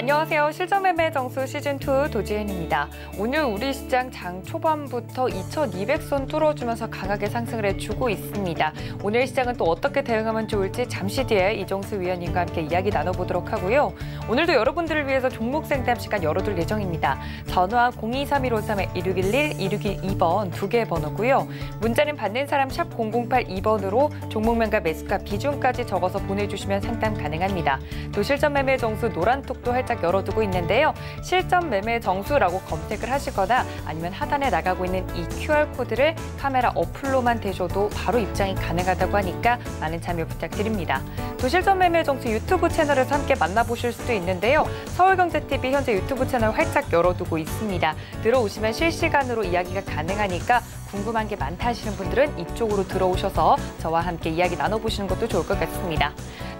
안녕하세요. 실전매매 정수 시즌2 도지현입니다. 오늘 우리 시장 장 초반부터 2200선 뚫어주면서 강하게 상승을 해주고 있습니다. 오늘 시장은 또 어떻게 대응하면 좋을지 잠시 뒤에 이정수 위원님과 함께 이야기 나눠보도록 하고요. 오늘도 여러분들을 위해서 종목 생담 시간 열어둘 예정입니다. 전화 0231531-1611, 1612번 두 개 번호고요. 문자는 받는 사람 샵 0082번으로 종목명과 매수가 비중까지 적어서 보내주시면 상담 가능합니다. 또 실전매매 정수 노란톡도 할 활짝 열어두고 있는데요. 실전 매매 정수라고 검색을 하시거나 아니면 하단에 나가고 있는 이 QR코드를 카메라 어플로만 대셔도 바로 입장이 가능하다고 하니까 많은 참여 부탁드립니다. 또 실전 매매 정수 유튜브 채널에서 함께 만나보실 수도 있는데요. 서울경제TV 현재 유튜브 채널 활짝 열어두고 있습니다. 들어오시면 실시간으로 이야기가 가능하니까 궁금한 게 많다 하시는 분들은 이쪽으로 들어오셔서 저와 함께 이야기 나눠보시는 것도 좋을 것 같습니다.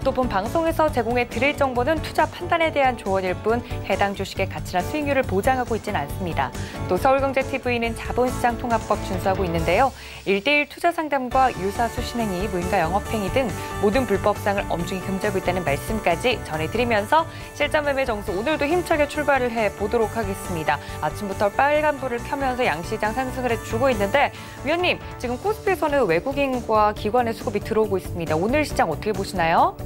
또 본 방송에서 제공해 드릴 정보는 투자 판단에 대한 조언 원일 뿐 해당 주식의 가치나 수익률을 보장하고 있지는 않습니다. 또 서울경제TV는 자본시장 통합법 준수하고 있는데요. 1대1 투자 상담과 유사 수신행위, 무인가 영업행위 등 모든 불법상을 엄중히 금지하고 있다는 말씀까지 전해드리면서 실전 매매 정수 오늘도 힘차게 출발을 해보도록 하겠습니다. 아침부터 빨간불을 켜면서 양시장 상승을 해주고 있는데 위원님, 지금 코스피에서는 외국인과 기관의 수급이 들어오고 있습니다. 오늘 시장 어떻게 보시나요?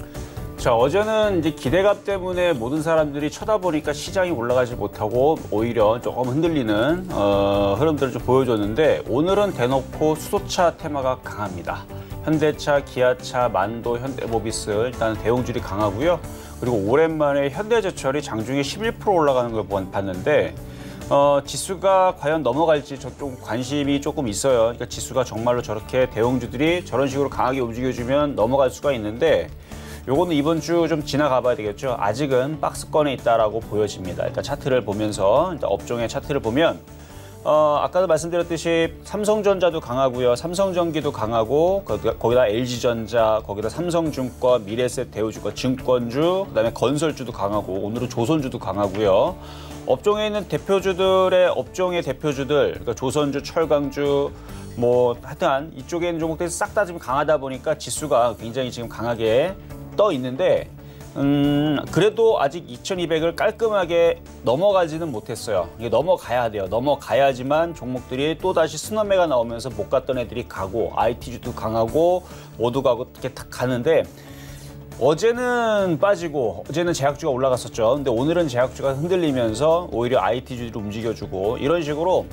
자 그렇죠. 어제는 이제 기대감 때문에 모든 사람들이 쳐다보니까 시장이 올라가지 못하고 오히려 조금 흔들리는 어, 흐름들을 좀 보여줬는데 오늘은 대놓고 수소차 테마가 강합니다. 현대차, 기아차, 만도, 현대모비스 일단 대형줄이 강하고요. 그리고 오랜만에 현대제철이 장중에 11% 올라가는 걸 봤는데 어, 지수가 과연 넘어갈지 좀 관심이 조금 있어요. 그러니까 지수가 정말로 저렇게 대형주들이 저런 식으로 강하게 움직여주면 넘어갈 수가 있는데 요거는 이번 주 좀 지나가 봐야 되겠죠. 아직은 박스권에 있다라고 보여집니다. 일단 그러니까 차트를 보면서 일단 그러니까 업종의 차트를 보면 어, 아까도 말씀드렸듯이 삼성전자도 강하고요. 삼성전기도 강하고 거기다 LG전자, 거기다 삼성증권, 미래셋, 대우증권, 증권주, 그다음에 건설주도 강하고 오늘은 조선주도 강하고요. 업종에 있는 대표주들의 업종의 대표주들, 그러니까 조선주, 철강주, 뭐 하여튼 이쪽에 있는 종목들이 싹 다 지금 강하다 보니까 지수가 굉장히 지금 강하게 떠 있는데 음, 그래도 아직 2200을 깔끔하게 넘어가지는 못했어요. 이게 넘어가야 돼요. 넘어가야지만 종목들이 또다시 스너매가 나오면서 못 갔던 애들이 가고 i t 주도 강하고 모두 가고 이렇게 탁 가는데 어제는 빠지고 어제는 제약주가 올라갔었죠. 근데 오늘은 제약주가 흔들리면서 오히려 ITG를 주 움직여주고 이런 식으로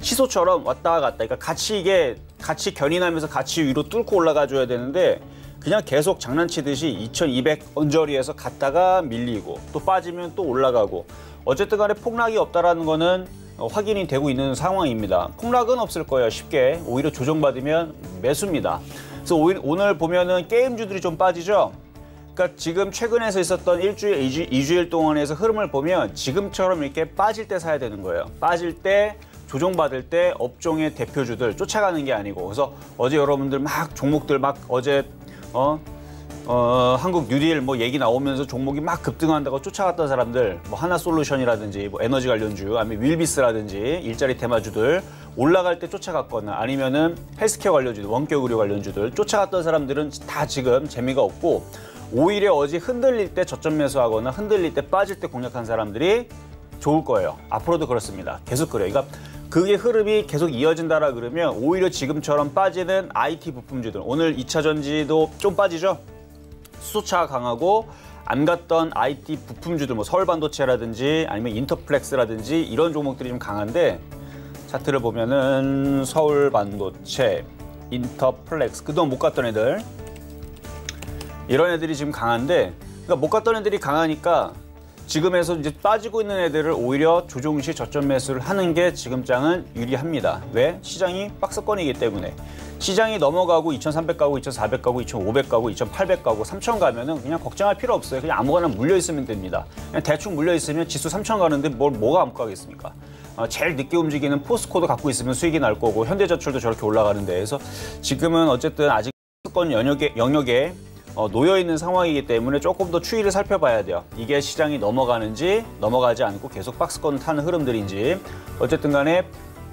시소처럼 왔다 갔다 그러니까 같이 이게 같이 견인하면서 같이 위로 뚫고 올라가줘야 되는데 그냥 계속 장난치듯이 2200 언저리에서 갔다가 밀리고 또 빠지면 또 올라가고 어쨌든 간에 폭락이 없다라는 거는 어, 확인이 되고 있는 상황입니다. 폭락은 없을 거예요. 쉽게 오히려 조정받으면 매수입니다. 그래서 오늘 보면은 게임주들이 좀 빠지죠. 그러니까 지금 최근에서 있었던 일주일, 이주, 이주일 동안에서 흐름을 보면 지금처럼 이렇게 빠질 때 사야 되는 거예요. 빠질 때 조정받을 때 업종의 대표주들 쫓아가는 게 아니고 그래서 어제 여러분들 막 종목들 막 어제 어, 어, 한국 뉴딜 뭐 얘기 나오면서 종목이 막 급등한다고 쫓아갔던 사람들 뭐 하나 솔루션이라든지 뭐 에너지 관련주 아니면 윌비스라든지 일자리 테마주들 올라갈 때 쫓아갔거나 아니면은 헬스케어 관련주들 원격 의료 관련주들 쫓아갔던 사람들은 다 지금 재미가 없고 오히려 어제 흔들릴 때 저점 매수하거나 흔들릴 때 빠질 때 공략한 사람들이 좋을 거예요. 앞으로도 그렇습니다. 계속 그래요. 그러니까 그게 흐름이 계속 이어진다라 그러면 오히려 지금처럼 빠지는 IT 부품주들 오늘 2차 전지도 좀 빠지죠. 수차 강하고 안 갔던 IT 부품주들 뭐 서울 반도체라든지 아니면 인터플렉스라든지 이런 종목들이 좀 강한데 차트를 보면은 서울 반도체, 인터플렉스 그동안 못 갔던 애들 이런 애들이 지금 강한데 그러니까 못 갔던 애들이 강하니까 지금에서 이제 빠지고 있는 애들을 오히려 조정 시 저점 매수를 하는 게 지금 장은 유리합니다. 왜? 시장이 박스권이기 때문에. 시장이 넘어가고 2,300 가고 2,400 가고 2,500 가고 2,800 가고 3,000 가면은 그냥 걱정할 필요 없어요. 그냥 아무거나 물려 있으면 됩니다. 그냥 대충 물려 있으면 지수 3,000 가는데 뭘 뭐가 안 가겠습니까? 어, 제일 늦게 움직이는 포스코도 갖고 있으면 수익이 날 거고 현대저출도 저렇게 올라가는 데에서 지금은 어쨌든 아직 권 영역에, 영역에 어, 놓여 있는 상황이기 때문에 조금 더 추이를 살펴봐야 돼요. 이게 시장이 넘어가는지 넘어가지 않고 계속 박스권 타는 흐름들인지 어쨌든 간에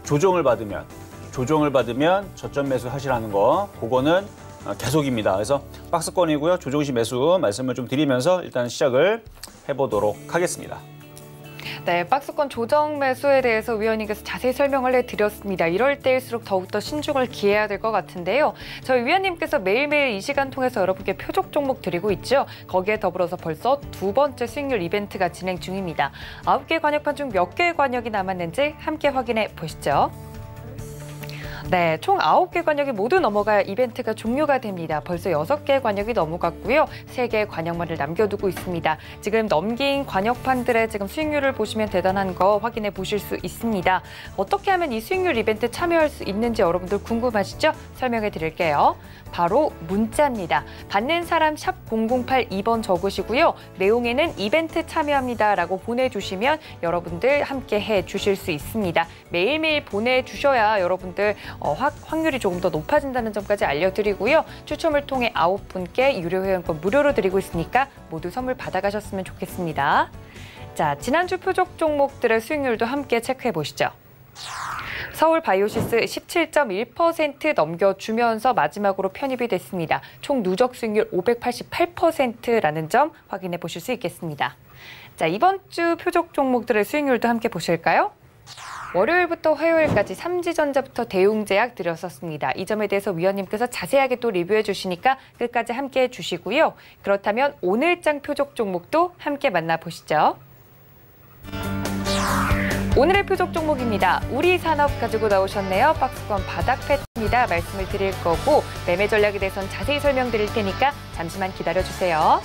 조정을 받으면 조정을 받으면 저점 매수 하시라는 거 그거는 어, 계속입니다. 그래서 박스권이고요. 조정시 매수 말씀을 좀 드리면서 일단 시작을 해보도록 하겠습니다. 네, 박스권 조정 매수에 대해서 위원님께서 자세히 설명을 해드렸습니다. 이럴 때일수록 더욱더 신중을 기해야 될 것 같은데요. 저희 위원님께서 매일매일 이 시간 통해서 여러분께 표적 종목 드리고 있죠. 거기에 더불어서 벌써 두 번째 수익률 이벤트가 진행 중입니다. 아홉 개 관역판 중 몇 개의 관역이 남았는지 함께 확인해 보시죠. 네, 총 아홉 개 관역이 모두 넘어가야 이벤트가 종료가 됩니다. 벌써 여섯 개 관역이 넘어갔고요. 세개 관역만을 남겨두고 있습니다. 지금 넘긴 관역판들의 지금 수익률을 보시면 대단한 거 확인해 보실 수 있습니다. 어떻게 하면 이 수익률 이벤트 참여할 수 있는지 여러분들 궁금하시죠? 설명해 드릴게요. 바로 문자입니다. 받는 사람 샵 0082번 적으시고요. 내용에는 이벤트 참여합니다 라고 보내주시면 여러분들 함께 해 주실 수 있습니다. 매일매일 보내주셔야 여러분들 어, 확, 확률이 조금 더 높아진다는 점까지 알려드리고요. 추첨을 통해 아홉 분께 유료 회원권 무료로 드리고 있으니까 모두 선물 받아가셨으면 좋겠습니다. 자, 지난주 표적 종목들의 수익률도 함께 체크해 보시죠. 서울 바이오시스 17.1% 넘겨주면서 마지막으로 편입이 됐습니다. 총 누적 수익률 588%라는 점 확인해 보실 수 있겠습니다. 자, 이번 주 표적 종목들의 수익률도 함께 보실까요? 월요일부터 화요일까지 삼지전자부터 대웅제약 드렸었습니다. 이 점에 대해서 위원님께서 자세하게 또 리뷰해 주시니까 끝까지 함께해 주시고요. 그렇다면 오늘장 표적 종목도 함께 만나보시죠. 오늘의 표적 종목입니다. 우리 산업 가지고 나오셨네요. 박스권 바닥 패입니다. 말씀을 드릴 거고 매매 전략에 대해서는 자세히 설명드릴 테니까 잠시만 기다려주세요.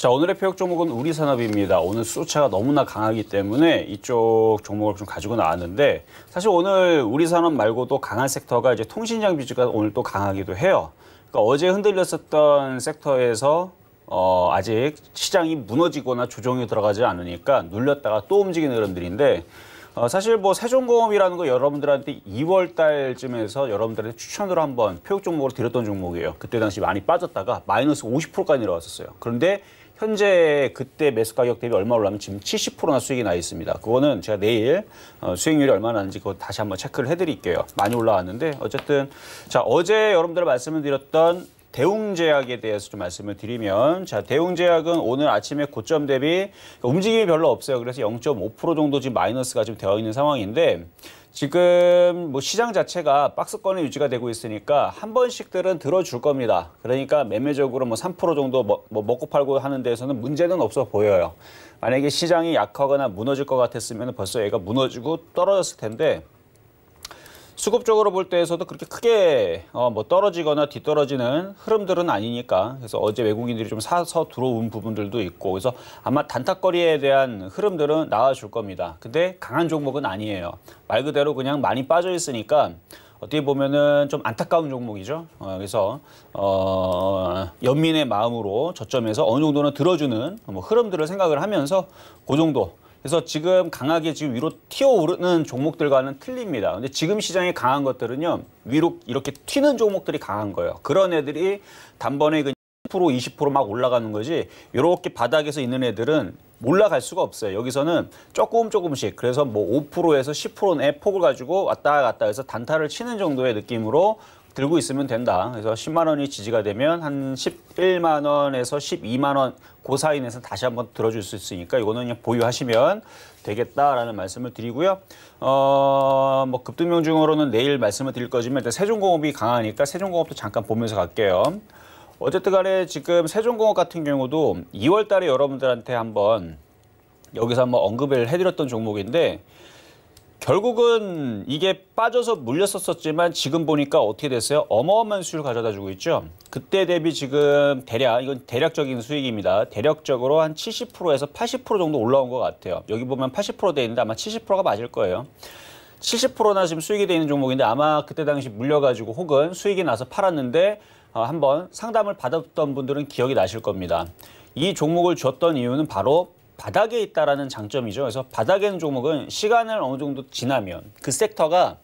자, 오늘의 표적 종목은 우리 산업입니다. 오늘 수차가 너무나 강하기 때문에 이쪽 종목을 좀 가지고 나왔는데 사실 오늘 우리 산업 말고도 강한 섹터가 이제 통신 장비주가 오늘 또 강하기도 해요. 그러니까 어제 흔들렸었던 섹터에서 어, 아직 시장이 무너지거나 조정이 들어가지 않으니까 눌렸다가 또 움직이는 흐름들인데 어, 사실 뭐 세종공업이라는 거 여러분들한테 2월 달쯤에서 여러분들한테 추천으로 한번 표적 종목으로 드렸던 종목이에요. 그때 당시 많이 빠졌다가 마이너스 50%까지 내려왔었어요. 그런데 현재 그때 매수 가격 대비 얼마 올라면 지금 70%나 수익이 나 있습니다. 그거는 제가 내일 어, 수익률이 얼마나 나는지 그거 다시 한번 체크를 해드릴게요. 많이 올라왔는데 어쨌든 자 어제 여러분들 말씀을 드렸던 대웅제약에 대해서 좀 말씀을 드리면 자 대웅제약은 오늘 아침에 고점 대비 움직임이 별로 없어요. 그래서 0.5% 정도 지금 마이너스가 지금 되어 있는 상황인데 지금 뭐 시장 자체가 박스권에 유지가 되고 있으니까 한 번씩들은 들어줄 겁니다. 그러니까 매매적으로 뭐 3% 정도 뭐, 뭐 먹고 팔고 하는 데에서는 문제는 없어 보여요. 만약에 시장이 약하거나 무너질 것 같았으면 벌써 얘가 무너지고 떨어졌을 텐데 수급적으로 볼 때에서도 그렇게 크게 어, 뭐 떨어지거나 뒤떨어지는 흐름들은 아니니까 그래서 어제 외국인들이 좀 사서 들어온 부분들도 있고 그래서 아마 단타거리에 대한 흐름들은 나와줄 겁니다. 근데 강한 종목은 아니에요. 말 그대로 그냥 많이 빠져 있으니까 어떻게 보면은 좀 안타까운 종목이죠. 어, 그래서 어, 연민의 마음으로 저점에서 어느 정도는 들어주는 뭐 흐름들을 생각을 하면서 그 정도. 그래서 지금 강하게 지금 위로 튀어오르는 종목들과는 틀립니다. 근데 지금 시장에 강한 것들은요. 위로 이렇게 튀는 종목들이 강한 거예요. 그런 애들이 단번에 그냥 10% 20%막 올라가는 거지 이렇게 바닥에서 있는 애들은 올라갈 수가 없어요. 여기서는 조금 조금씩 그래서 뭐 5%에서 10%의 폭을 가지고 왔다 갔다 해서 단타를 치는 정도의 느낌으로 들고 있으면 된다. 그래서 10만 원이 지지가 되면 한 11만 원에서 12만 원그 사이에서 다시 한번 들어줄 수 있으니까 이거는 그냥 보유하시면 되겠다라는 말씀을 드리고요. 어, 뭐 급등명 중으로는 내일 말씀을 드릴 거지만 일단 세종공업이 강하니까 세종공업도 잠깐 보면서 갈게요. 어쨌든 간에 지금 세종공업 같은 경우도 2월 달에 여러분들한테 한번 여기서 한번 언급을 해드렸던 종목인데 결국은 이게 빠져서 물렸었었지만 지금 보니까 어떻게 됐어요? 어마어마한 수익을 가져다 주고 있죠. 그때 대비 지금 대략 이건 대략적인 수익입니다. 대략적으로 한 70%에서 80% 정도 올라온 것 같아요. 여기 보면 80%돼 있는데 아마 70%가 맞을 거예요. 70%나 지금 수익이 돼 있는 종목인데 아마 그때 당시 물려가지고 혹은 수익이 나서 팔았는데 어, 한번 상담을 받았던 분들은 기억이 나실 겁니다. 이 종목을 줬던 이유는 바로 바닥에 있다라는 장점이죠. 그래서 바닥에 있는 종목은 시간을 어느 정도 지나면 그 섹터가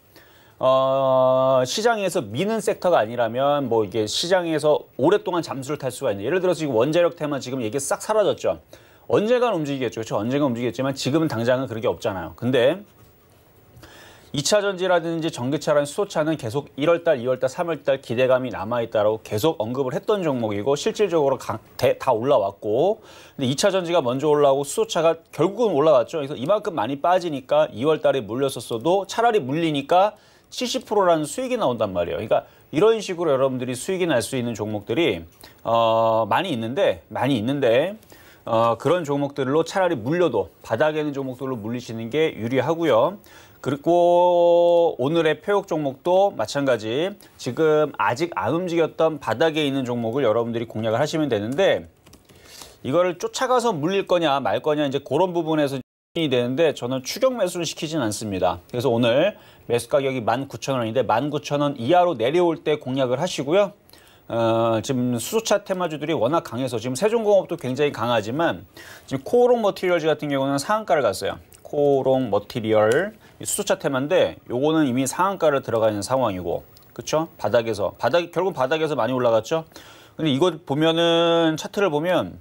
어, 시장에서 미는 섹터가 아니라면 뭐 이게 시장에서 오랫동안 잠수를 탈 수가 있는 예를 들어서 지금 원자력 테마 지금 얘기 싹 사라졌죠. 언젠간 움직이겠죠. 그렇죠? 언젠간 움직이겠지만 지금은 당장은 그런 게 없잖아요. 근데 2차 전지라든지 전기차라는 수소차는 계속 1월달, 2월달, 3월달 기대감이 남아있다고 계속 언급을 했던 종목이고 실질적으로 가, 대, 다 올라왔고 근데 2차 전지가 먼저 올라오고 수소차가 결국은 올라왔죠. 그래서 이만큼 많이 빠지니까 2월달에 물렸었어도 차라리 물리니까 70%라는 수익이 나온단 말이에요. 그러니까 이런 식으로 여러분들이 수익이 날 수 있는 종목들이 어, 많이 있는데 많이 있는데 어, 그런 종목들로 차라리 물려도 바닥에 있는 종목들로 물리시는 게 유리하고요. 그리고 오늘의 표역 종목도 마찬가지 지금 아직 안 움직였던 바닥에 있는 종목을 여러분들이 공략을 하시면 되는데 이거를 쫓아가서 물릴 거냐 말 거냐 이제 그런 부분에서 이 되는데 저는 추격 매수를 시키진 않습니다. 그래서 오늘 매수 가격이 19,000원인데 19,000원 이하로 내려올 때 공략을 하시고요. 어, 지금 수소차 테마주들이 워낙 강해서 지금 세종공업도 굉장히 강하지만 지금 코오롱 머티리얼즈 같은 경우는 상한가를 갔어요. 코오롱 머티리얼 수소차 테마인데 요거는 이미 상한가를 들어가 있는 상황이고 그렇죠? 바닥에서 바닥 결국 바닥에서 많이 올라갔죠. 근데 이거 보면은 차트를 보면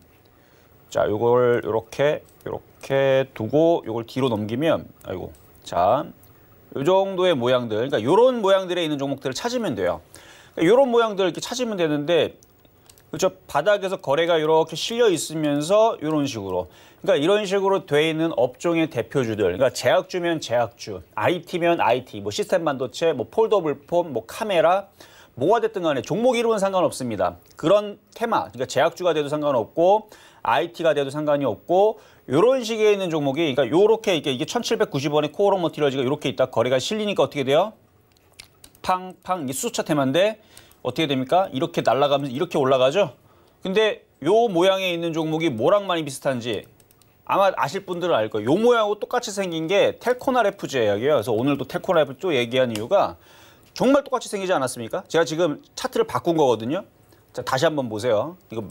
자 요걸 요렇게 요렇게 두고 요걸 뒤로 넘기면 아이고 자요 정도의 모양들 그러니까 요런 모양들에 있는 종목들을 찾으면 돼요. 그러니까 요런 모양들 이렇게 찾으면 되는데 그렇죠. 바닥에서 거래가 이렇게 실려 있으면서 이런 식으로. 그러니까 이런 식으로 돼 있는 업종의 대표주들. 그러니까 제약주면 제약주, IT면 IT, 뭐 시스템 반도체, 뭐 폴더블폰, 뭐 카메라 뭐가 됐든 간에 종목 이름은 상관없습니다. 그런 테마, 그러니까 제약주가 돼도 상관없고 IT가 돼도 상관이 없고 이런 식에 있는 종목이 그러니까 요렇게 이게 이게 1790원의 코오롱 머티리얼즈가 이렇게 있다 거래가 실리니까 어떻게 돼요? 팡팡 이수차 테마인데 어떻게 됩니까? 이렇게 날아가면서 이렇게 올라가죠? 근데 요 모양에 있는 종목이 뭐랑 많이 비슷한지 아마 아실 분들은 알 거예요. 요 모양하고 똑같이 생긴 게 텔코나 레프 제약이에요. 그래서 오늘도 텔코나 레프 또 얘기한 이유가 정말 똑같이 생기지 않았습니까? 제가 지금 차트를 바꾼 거거든요. 자, 다시 한번 보세요. 이거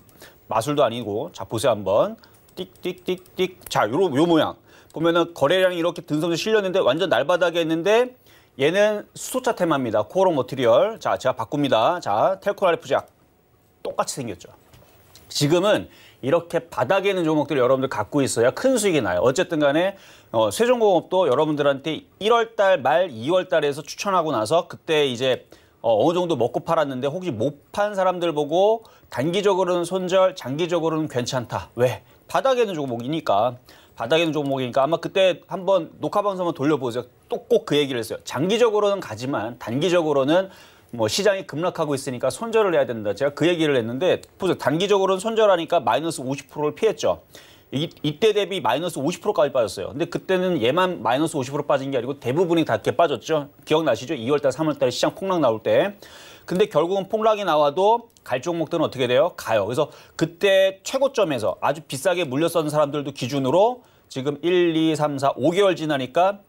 마술도 아니고 자, 보세요 한번. 띡 띡 띡띡. 자, 요, 요 모양. 보면은 거래량이 이렇게 등성에 실렸는데 완전 날바닥에 있는데 얘는 수소차 테마입니다. 코어 로모티리얼 자, 제가 바꿉니다. 자, 텔코랄 프작 똑같이 생겼죠. 지금은 이렇게 바닥에 있는 종목들 여러분들 갖고 있어야 큰 수익이 나요. 어쨌든 간에 어, 세종공업도 여러분들한테 1월 달말 2월 달에서 추천하고 나서 그때 이제 어, 어느 정도 먹고 팔았는데 혹시 못 판 사람들 보고 단기적으로는 손절, 장기적으로는 괜찮다. 왜? 바닥에 있는 종목이니까. 바닥에는 종목이니까 아마 그때 한번 녹화 방송을 돌려보세요. 또 꼭 그 얘기를 했어요. 장기적으로는 가지만 단기적으로는 뭐 시장이 급락하고 있으니까 손절을 해야 된다. 제가 그 얘기를 했는데 보세요. 단기적으로는 손절하니까 마이너스 50%를 피했죠. 이, 이때 대비 마이너스 50%까지 빠졌어요. 근데 그때는 얘만 마이너스 50% 빠진 게 아니고 대부분이 다 이렇게 빠졌죠. 기억나시죠? 2월달, 3월달 시장 폭락 나올 때. 근데 결국은 폭락이 나와도 갈 종목들은 어떻게 돼요? 가요. 그래서 그때 최고점에서 아주 비싸게 물렸던 사람들도 기준으로 지금 1, 2, 3, 4, 5개월 지나니까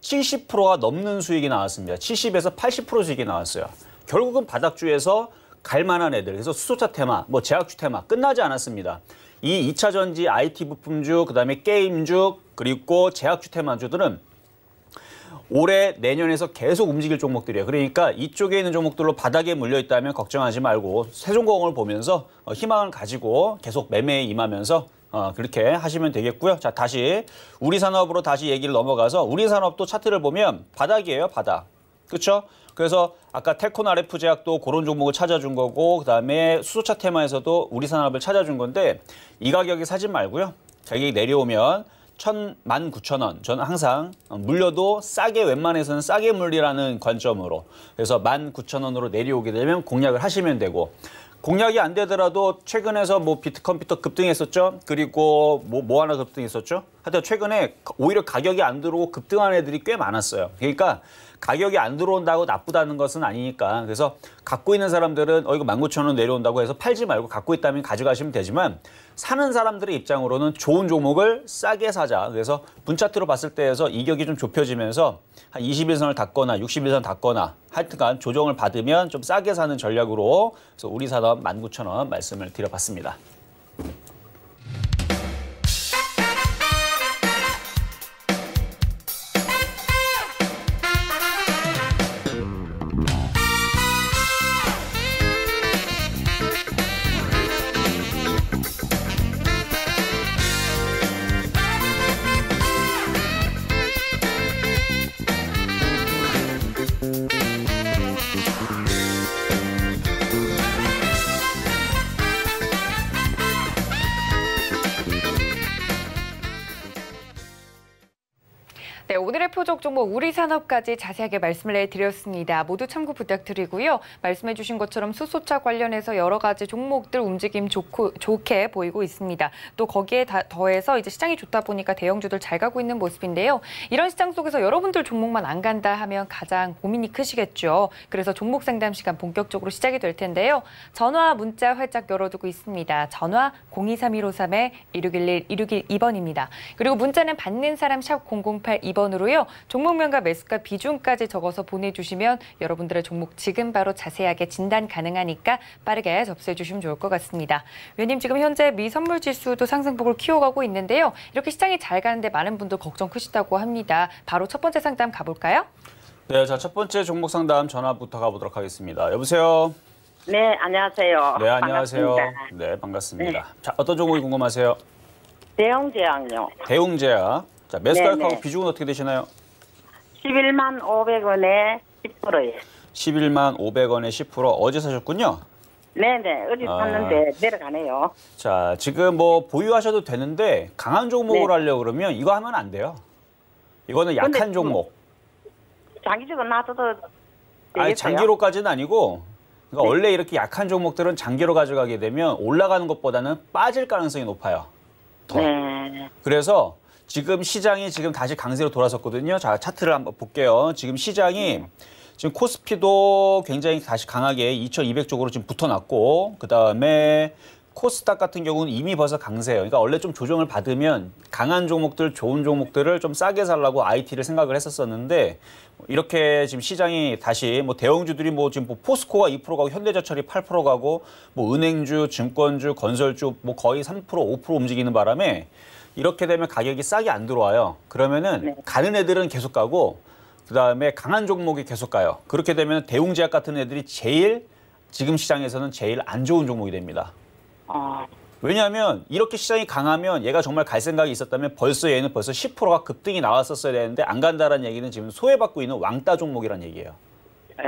70%가 넘는 수익이 나왔습니다. 70에서 80% 수익이 나왔어요. 결국은 바닥주에서 갈만한 애들, 그래서 수소차 테마, 뭐 제약주 테마 끝나지 않았습니다. 이 2차 전지, IT 부품주, 그다음에 게임주, 그리고 제약주 테마주들은 올해 내년에서 계속 움직일 종목들이에요. 그러니까 이쪽에 있는 종목들로 바닥에 물려 있다면 걱정하지 말고 세종공을 보면서 어, 희망을 가지고 계속 매매에 임하면서 어, 그렇게 하시면 되겠고요. 자, 다시 우리 산업으로 다시 얘기를 넘어가서 우리 산업도 차트를 보면 바닥이에요, 바닥. 그렇죠? 그래서 아까 텔콘 RF 제약도 그런 종목을 찾아준 거고 그다음에 수소차 테마에서도 우리 산업을 찾아준 건데 이 가격에 사지 말고요. 가격이 내려오면 천만 구천 원. 저는 항상 물려도 싸게 웬만해서는 싸게 물리라는 관점으로 그래서 만 구천 원으로 내려오게 되면 공략을 하시면 되고 공략이 안 되더라도 최근에서 뭐 비트컴퓨터 급등했었죠. 그리고 뭐, 뭐 하나 급등했었죠. 하여튼 최근에 오히려 가격이 안 들어오고 급등한 애들이 꽤 많았어요. 그러니까 가격이 안 들어온다고 나쁘다는 것은 아니니까 그래서 갖고 있는 사람들은 어 이거 만 구천 원 내려온다고 해서 팔지 말고 갖고 있다면 가져가시면 되지만 사는 사람들의 입장으로는 좋은 종목을 싸게 사자 그래서 분차트로 봤을 때에서 이격이 좀 좁혀지면서 한2일선을 닿거나 6일선 닿거나 하여튼간 조정을 받으면 좀 싸게 사는 전략으로 그래서 우리 산업 만 구천 원 말씀을 드려봤습니다. 종목 뭐 우리 산업까지 자세하게 말씀을 해드렸습니다. 모두 참고 부탁드리고요. 말씀해주신 것처럼 수소차 관련해서 여러 가지 종목들 움직임 좋고, 좋게 보이고 있습니다. 또 거기에 더해서 이제 시장이 좋다 보니까 대형주들 잘 가고 있는 모습인데요. 이런 시장 속에서 여러분들 종목만 안 간다 하면 가장 고민이 크시겠죠. 그래서 종목 상담 시간 본격적으로 시작이 될 텐데요. 전화, 문자 활짝 열어두고 있습니다. 전화 023153-1611-1612번입니다. 그리고 문자는 받는 사람 샵 0082번으로요. 종목 종목명과 매수가 비중까지 적어서 보내주시면 여러분들의 종목 지금 바로 자세하게 진단 가능하니까 빠르게 접수해 주시면 좋을 것 같습니다. 위원님 지금 현재 미 선물 지수도 상승폭을 키워가고 있는데요. 이렇게 시장이 잘 가는데 많은 분들 걱정 크시다고 합니다. 바로 첫 번째 상담 가볼까요? 네, 자첫 번째 종목 상담 전화부터 가보도록 하겠습니다. 여보세요. 네, 안녕하세요. 네, 안녕하세요. 반갑습니다. 네, 반갑습니다. 네. 자, 어떤 종목이 궁금하세요? 대웅제약요. 대웅제약. 자, 매수가격하고 네, 네. 비중은 어떻게 되시나요? 11만 500원에 10%예. 11만 500원에 10% 어제 사셨군요. 네네 어제 아. 샀는데 내려가네요. 자 지금 뭐 보유하셔도 되는데 강한 종목을 네. 하려 그러면 이거 하면 안 돼요. 이거는 약한 종목. 뭐 장기적으로 놔둬도 아니 장기로까지는 아니고 그러니까 네. 원래 이렇게 약한 종목들은 장기로 가져가게 되면 올라가는 것보다는 빠질 가능성이 높아요. 더. 네. 그래서 지금 시장이 지금 다시 강세로 돌아섰거든요. 자, 차트를 한번 볼게요. 지금 시장이 지금 코스피도 굉장히 다시 강하게 2200 쪽으로 지금 붙어놨고 그다음에 코스닥 같은 경우는 이미 벌써 강세예요. 그러니까 원래 좀 조정을 받으면 강한 종목들, 좋은 종목들을 좀 싸게 살라고 IT를 생각을 했었었는데 이렇게 지금 시장이 다시 뭐 대형주들이 뭐 지금 뭐 포스코가 2% 가고 현대자철이 8% 가고 뭐 은행주, 증권주, 건설주 뭐 거의 3% 5% 움직이는 바람에 이렇게 되면 가격이 싸게 안 들어와요. 그러면은 네. 가는 애들은 계속 가고 그다음에 강한 종목이 계속 가요. 그렇게 되면 대웅제약 같은 애들이 제일 지금 시장에서는 제일 안 좋은 종목이 됩니다. 아. 왜냐하면 이렇게 시장이 강하면 얘가 정말 갈 생각이 있었다면 벌써 얘는 벌써 10%가 급등이 나왔었어야 되는데 안 간다라는 얘기는 지금 소외받고 있는 왕따 종목이란 얘기예요. 네.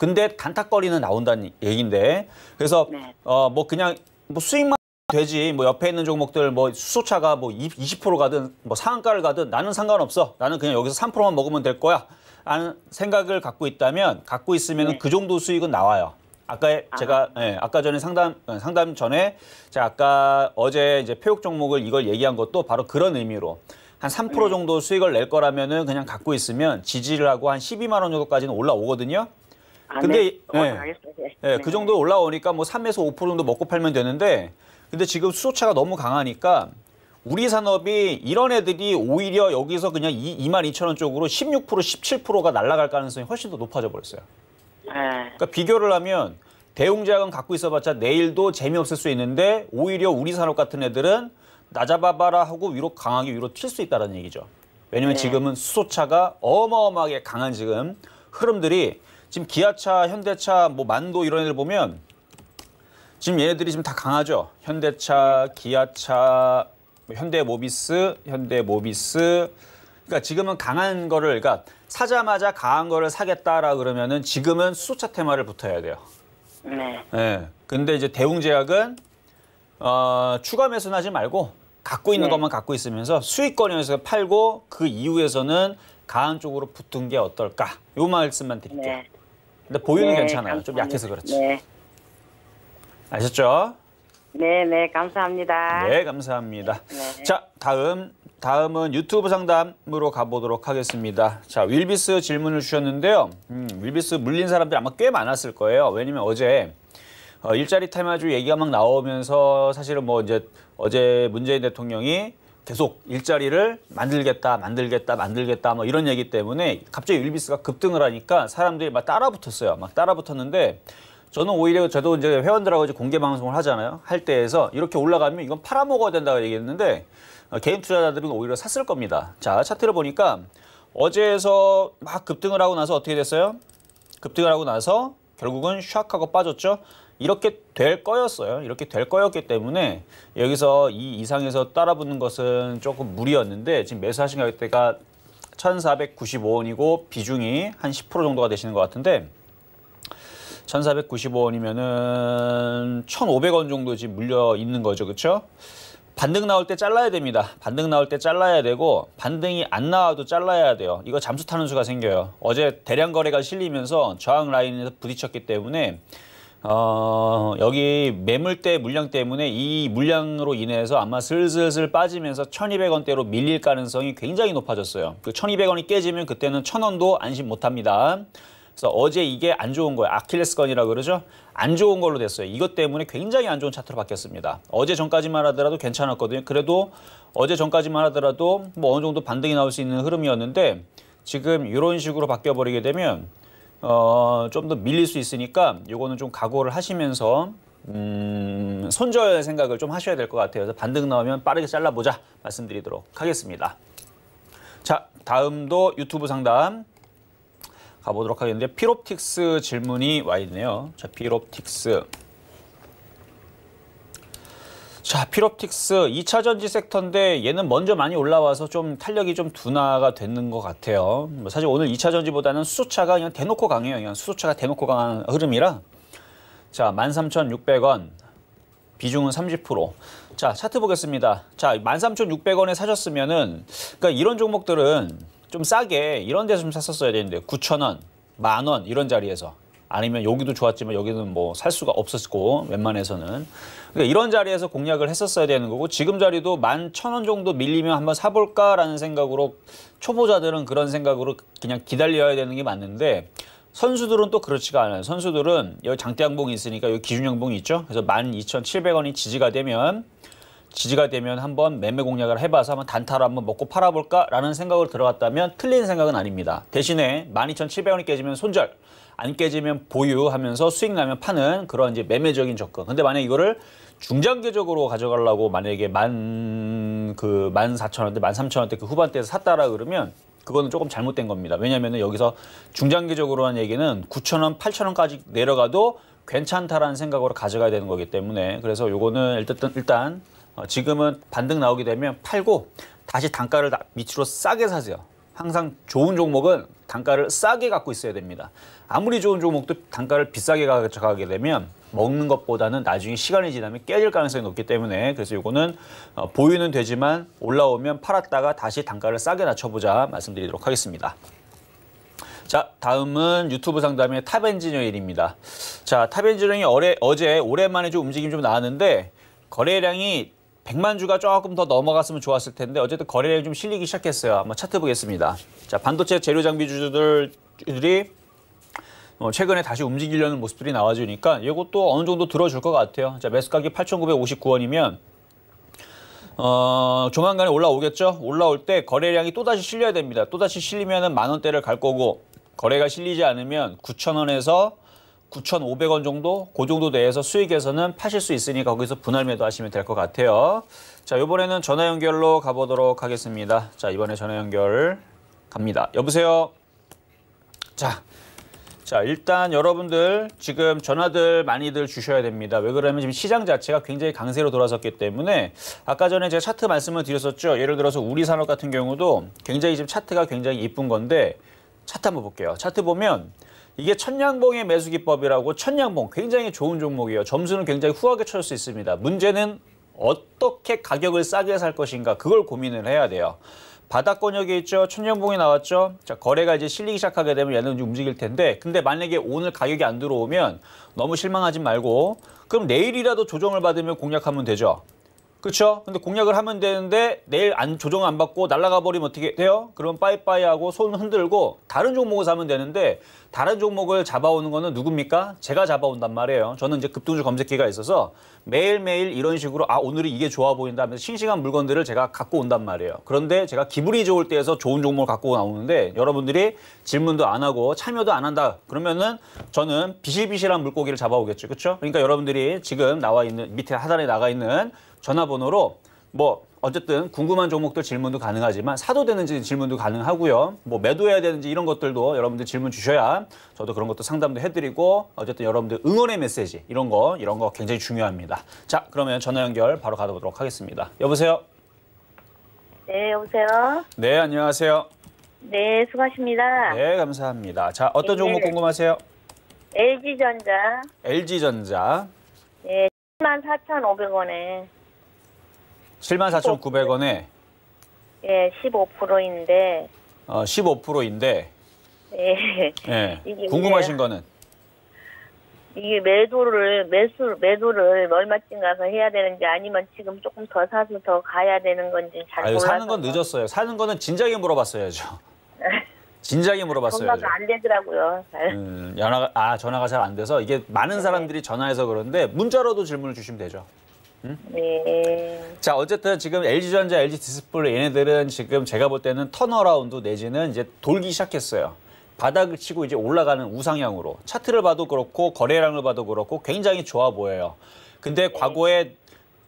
근데 단타거리는 나온다는 얘기인데 그래서 네. 어뭐 그냥 뭐 수익만 돼지 뭐 옆에 있는 종목들 뭐 수소차가 뭐 20% 가든 뭐 상한가를 가든 나는 상관없어. 나는 그냥 여기서 3%만 먹으면 될 거야. 라는 생각을 갖고 있다면 갖고 있으면 네. 그 정도 수익은 나와요. 아까 아. 제가 아. 예, 아까 전에 상담 어, 상담 전에 제가 아까 어제 이제 폐욕 종목을 이걸 얘기한 것도 바로 그런 의미로 한 3% 정도 수익을 낼 거라면은 그냥 갖고 있으면 지지를 하고 한 12만 원 정도까지는 올라오거든요. 아, 근데 네. 예, 어, 예. 예 그 네. 네. 그 정도 올라오니까 뭐 3에서 5% 정도 먹고 팔면 되는데 근데 지금 수소차가 너무 강하니까 우리 산업이 이런 애들이 오히려 여기서 그냥 2, 2만 2천 원 쪽으로 16% 17%가 날아갈 가능성이 훨씬 더 높아져 버렸어요. 네. 그러니까 비교를 하면 대웅자금 갖고 있어봤자 내일도 재미없을 수 있는데 오히려 우리 산업 같은 애들은 낮아봐봐라 하고 위로 강하게 위로 튈 수 있다는 얘기죠. 왜냐면 네. 지금은 수소차가 어마어마하게 강한 지금 흐름들이 지금 기아차, 현대차, 뭐 만도 이런 애들 보면 지금 얘네들이 지금 다 강하죠. 현대차, 기아차, 뭐 현대모비스, 현대모비스. 그러니까 지금은 강한 거를 그러니까 사자마자 강한 거를 사겠다라 그러면은 지금은 수소차 테마를 붙어야 돼요. 네. 네. 근데 이제 대웅제약은 어, 추가 매수는 하지 말고 갖고 있는 네. 것만 갖고 있으면서 수익권에서 팔고 그 이후에서는 강한 쪽으로 붙은 게 어떨까? 요 말씀만 드릴게요. 네. 근데 보유는 네, 괜찮아요. 감사합니다. 좀 약해서 그렇지. 네. 아셨죠? 네, 네, 감사합니다. 네, 감사합니다. 네. 자, 다음 다음은 유튜브 상담으로 가보도록 하겠습니다. 자, 윌비스 질문을 주셨는데요. 음, 윌비스 물린 사람들 아마 꽤 많았을 거예요. 왜냐면 어제 어, 일자리 테마주 얘기가 막 나오면서 사실은 뭐 이제 어제 문재인 대통령이 계속 일자리를 만들겠다, 만들겠다, 만들겠다 뭐 이런 얘기 때문에 갑자기 윌비스가 급등을 하니까 사람들이 막 따라붙었어요. 막 따라붙었는데 저는 오히려 저도 이제 회원들하고 이제 공개 방송을 하잖아요. 할 때에서 이렇게 올라가면 이건 팔아먹어야 된다고 얘기했는데 어, 개인 투자자들은 오히려 샀을 겁니다. 자, 차트를 보니까 어제에서 막 급등을 하고 나서 어떻게 됐어요? 급등을 하고 나서 결국은 샥 하고 빠졌죠. 이렇게 될 거였어요. 이렇게 될 거였기 때문에 여기서 이 이상에서 따라붙는 것은 조금 무리였는데 지금 매수하신 가격대가 1,495원이고 비중이 한 10% 정도가 되시는 것 같은데 1,495원이면은 1,500원 정도 지금 물려 있는 거죠. 그렇죠? 반등 나올 때 잘라야 됩니다. 반등 나올 때 잘라야 되고 반등이 안 나와도 잘라야 돼요. 이거 잠수 타는 수가 생겨요. 어제 대량 거래가 실리면서 저항 라인에서 부딪혔기 때문에 어, 여기 매물대 물량 때문에 이 물량으로 인해서 아마 슬슬슬 빠지면서 1200원대로 밀릴 가능성이 굉장히 높아졌어요. 그 1200원이 깨지면 그때는 1000원도 안심 못합니다. 그래서 어제 이게 안 좋은 거예요. 아킬레스건이라 고 그러죠. 안 좋은 걸로 됐어요. 이것 때문에 굉장히 안 좋은 차트로 바뀌었습니다. 어제 전까지만 하더라도 괜찮았거든요. 그래도 어제 전까지만 하더라도 뭐 어느 정도 반등이 나올 수 있는 흐름이었는데 지금 이런 식으로 바뀌어 버리게 되면 어, 좀 더 밀릴 수 있으니까 이거는좀 각오를 하시면서 음, 손절 생각을 좀 하셔야 될 것 같아요. 그래서 반등 나오면 빠르게 잘라보자 말씀드리도록 하겠습니다. 자, 다음도 유튜브 상담 가보도록 하겠는데 피롭틱스 질문이 와 있네요. 자, 피롭틱스. 자, 피롭틱스 2차 전지 섹터인데 얘는 먼저 많이 올라와서 좀 탄력이 좀 둔화가 되는 것 같아요. 뭐 사실 오늘 2차 전지보다는 수소차가 그냥 대놓고 강해요. 그냥 수소차가 대놓고 강한 흐름이라. 자, 13,600원. 비중은 30%. 자, 차트 보겠습니다. 자, 13,600원에 사셨으면은 그러니까 이런 종목들은 좀 싸게 이런 데서 좀 샀었어야 되는데 9천원 만원 이런 자리에서 아니면 여기도 좋았지만 여기는 뭐 살 수가 없었고 웬만해서는 그러니까 이런 자리에서 공략을 했었어야 되는 거고 지금 자리도 만천원 정도 밀리면 한번 사볼까라는 생각으로 초보자들은 그런 생각으로 그냥 기다려야 되는 게 맞는데 선수들은 또 그렇지가 않아요. 선수들은 여기 장대 양봉이 있으니까 여기 기준 양봉이 있죠. 그래서 만2 7 0 0 원이 지지가 되면 지지가 되면 한번 매매 공략을 해봐서 한번 단타로 한번 먹고 팔아볼까라는 생각으로 들어갔다면 틀린 생각은 아닙니다. 대신에 12,700원이 깨지면 손절, 안 깨지면 보유하면서 수익 나면 파는 그런 이제 매매적인 접근. 근데 만약 이거를 중장기적으로 가져가려고 만약에 만그0 0 0 원대, 만0 0 원대 그 후반대에서 샀다라 그러면 그거는 조금 잘못된 겁니다. 왜냐하면 여기서 중장기적으로 한 얘기는 9 0 0 0 원, 8 0 0 0 원까지 내려가도 괜찮다라는 생각으로 가져가야 되는 거기 때문에 그래서 요거는 일단 일단 어, 지금은 반등 나오게 되면 팔고 다시 단가를 밑으로 싸게 사세요. 항상 좋은 종목은 단가를 싸게 갖고 있어야 됩니다. 아무리 좋은 종목도 단가를 비싸게 가져가게 되면 먹는 것보다는 나중에 시간이 지나면 깨질 가능성이 높기 때문에 그래서 이거는 어, 보유는 되지만 올라오면 팔았다가 다시 단가를 싸게 낮춰보자 말씀드리도록 하겠습니다. 자, 다음은 유튜브 상담의 탑엔지니어일입니다. 자, 탑엔지니어링이 어제 오랜만에 좀 움직임 좀 나왔는데 거래량이 100만 주가 조금 더 넘어갔으면 좋았을 텐데 어쨌든 거래량이 좀 실리기 시작했어요. 한번 차트 보겠습니다. 자, 반도체 재료 장비 주주들이 뭐 최근에 다시 움직이려는 모습들이 나와주니까 이것도 어느 정도 들어줄 것 같아요. 자, 매수 가격 8,959원이면 어, 조만간에 올라오겠죠? 올라올 때 거래량이 또다시 실려야 됩니다. 또다시 실리면은 만 원대를 갈 거고 거래가 실리지 않으면 9,000원에서 9,500원 정도 그 정도 내에서 수익에서는 파실 수 있으니까 거기서 분할 매도하시면 될 것 같아요. 자, 이번에는 전화 연결로 가보도록 하겠습니다. 자, 이번에 전화 연결 갑니다. 여보세요. 자, 자 일단 여러분들 지금 전화들 많이들 주셔야 됩니다. 왜 그러냐면 지금 시장 자체가 굉장히 강세로 돌아섰기 때문에 아까 전에 제가 차트 말씀을 드렸었죠. 예를 들어서 우리 산업 같은 경우도 굉장히 지금 차트가 굉장히 이쁜 건데 차트 한번 볼게요. 차트 보면 이게 천냥봉의 매수 기법이라고 천냥봉 굉장히 좋은 종목이에요. 점수는 굉장히 후하게 쳐줄 수 있습니다. 문제는 어떻게 가격을 싸게 살 것인가 그걸 고민을 해야 돼요. 바닥권역에 있죠. 천년봉이 나왔죠. 자, 거래가 이제 실리기 시작하게 되면 얘는 움직일 텐데 근데 만약에 오늘 가격이 안 들어오면 너무 실망하지 말고 그럼 내일이라도 조정을 받으면 공략하면 되죠. 그렇죠? 근데 공략을 하면 되는데 내일 안 조정 안 받고 날아가 버리면 어떻게 돼요? 그럼 빠이빠이 하고 손 흔들고 다른 종목을 사면 되는데 다른 종목을 잡아오는 거는 누굽니까? 제가 잡아온단 말이에요. 저는 이제 급등주 검색기가 있어서 매일매일 이런 식으로 아오늘은 이게 좋아 보인다 하면서 싱싱한 물건들을 제가 갖고 온단 말이에요. 그런데 제가 기분이 좋을 때에서 좋은 종목을 갖고 나오는데 여러분들이 질문도 안 하고 참여도 안 한다. 그러면은 저는 비실비실한 물고기를 잡아오겠죠. 그렇죠? 그러니까 여러분들이 지금 나와 있는 밑에 하단에 나가 있는 전화번호로 뭐 어쨌든 궁금한 종목들 질문도 가능하지만 사도 되는지 질문도 가능하고요. 뭐 매도해야 되는지 이런 것들도 여러분들 질문 주셔야 저도 그런 것도 상담도 해드리고 어쨌든 여러분들 응원의 메시지 이런 거 이런 거 굉장히 중요합니다. 자 그러면 전화 연결 바로 가보도록 하겠습니다. 여보세요. 네 여보세요. 네 안녕하세요. 네 수고하십니다. 네 감사합니다. 자 어떤 네. 종목 궁금하세요? LG 전자. LG 전자. 네 14,500원에. 74,900원에 예, 15%인데 어, 15%인데 예. 예. 궁금하신 거는 이게 매도를 매수 매도를 얼마쯤 가서 해야 되는지 아니면 지금 조금 더 사서 더 가야 되는 건지 잘 몰라서 사는 건 늦었어요. 사는 거는 진작에 물어봤어야죠. 진작에 물어봤어요. 전화가 안 되더라고요. 음, 연화가, 아 전화가 잘 안 돼서 이게 많은 네. 사람들이 전화해서 그런데 문자로도 질문을 주시면 되죠. 네. 자, 어쨌든 지금 LG전자, LG디스플레이 얘네들은 지금 제가 볼 때는 턴어라운드 내지는 이제 돌기 시작했어요. 바닥을 치고 이제 올라가는 우상향으로 차트를 봐도 그렇고 거래량을 봐도 그렇고 굉장히 좋아 보여요. 근데 네. 과거에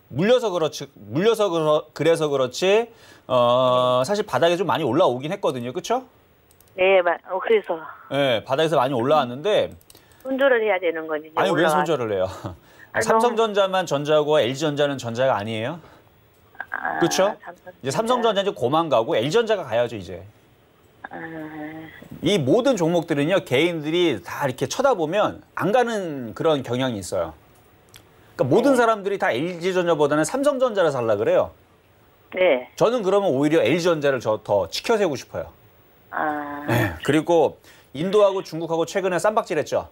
물려서 그렇지 물려서 그러, 그래서 그렇지 어 사실 바닥에 좀 많이 올라오긴 했거든요. 그렇죠? 네, 마, 어, 그래서. 네, 바닥에서 많이 올라왔는데 손절을 해야 되는 건지. 아니 왜 손절을 해요? 삼성전자만 전자고 LG전자는 전자가 아니에요? 아, 그렇죠? 이제 삼성전자 이제 고만 가고 LG전자가 가야죠 이제. 아... 이 모든 종목들은요 개인들이 다 이렇게 쳐다보면 안 가는 그런 경향이 있어요. 그러니까 네. 모든 사람들이 다 LG전자보다는 삼성전자를 살라 그래요. 네. 저는 그러면 오히려 LG전자를 저더 치켜세우고 싶어요. 아. 네. 그리고 인도하고 중국하고 최근에 쌈박질했죠.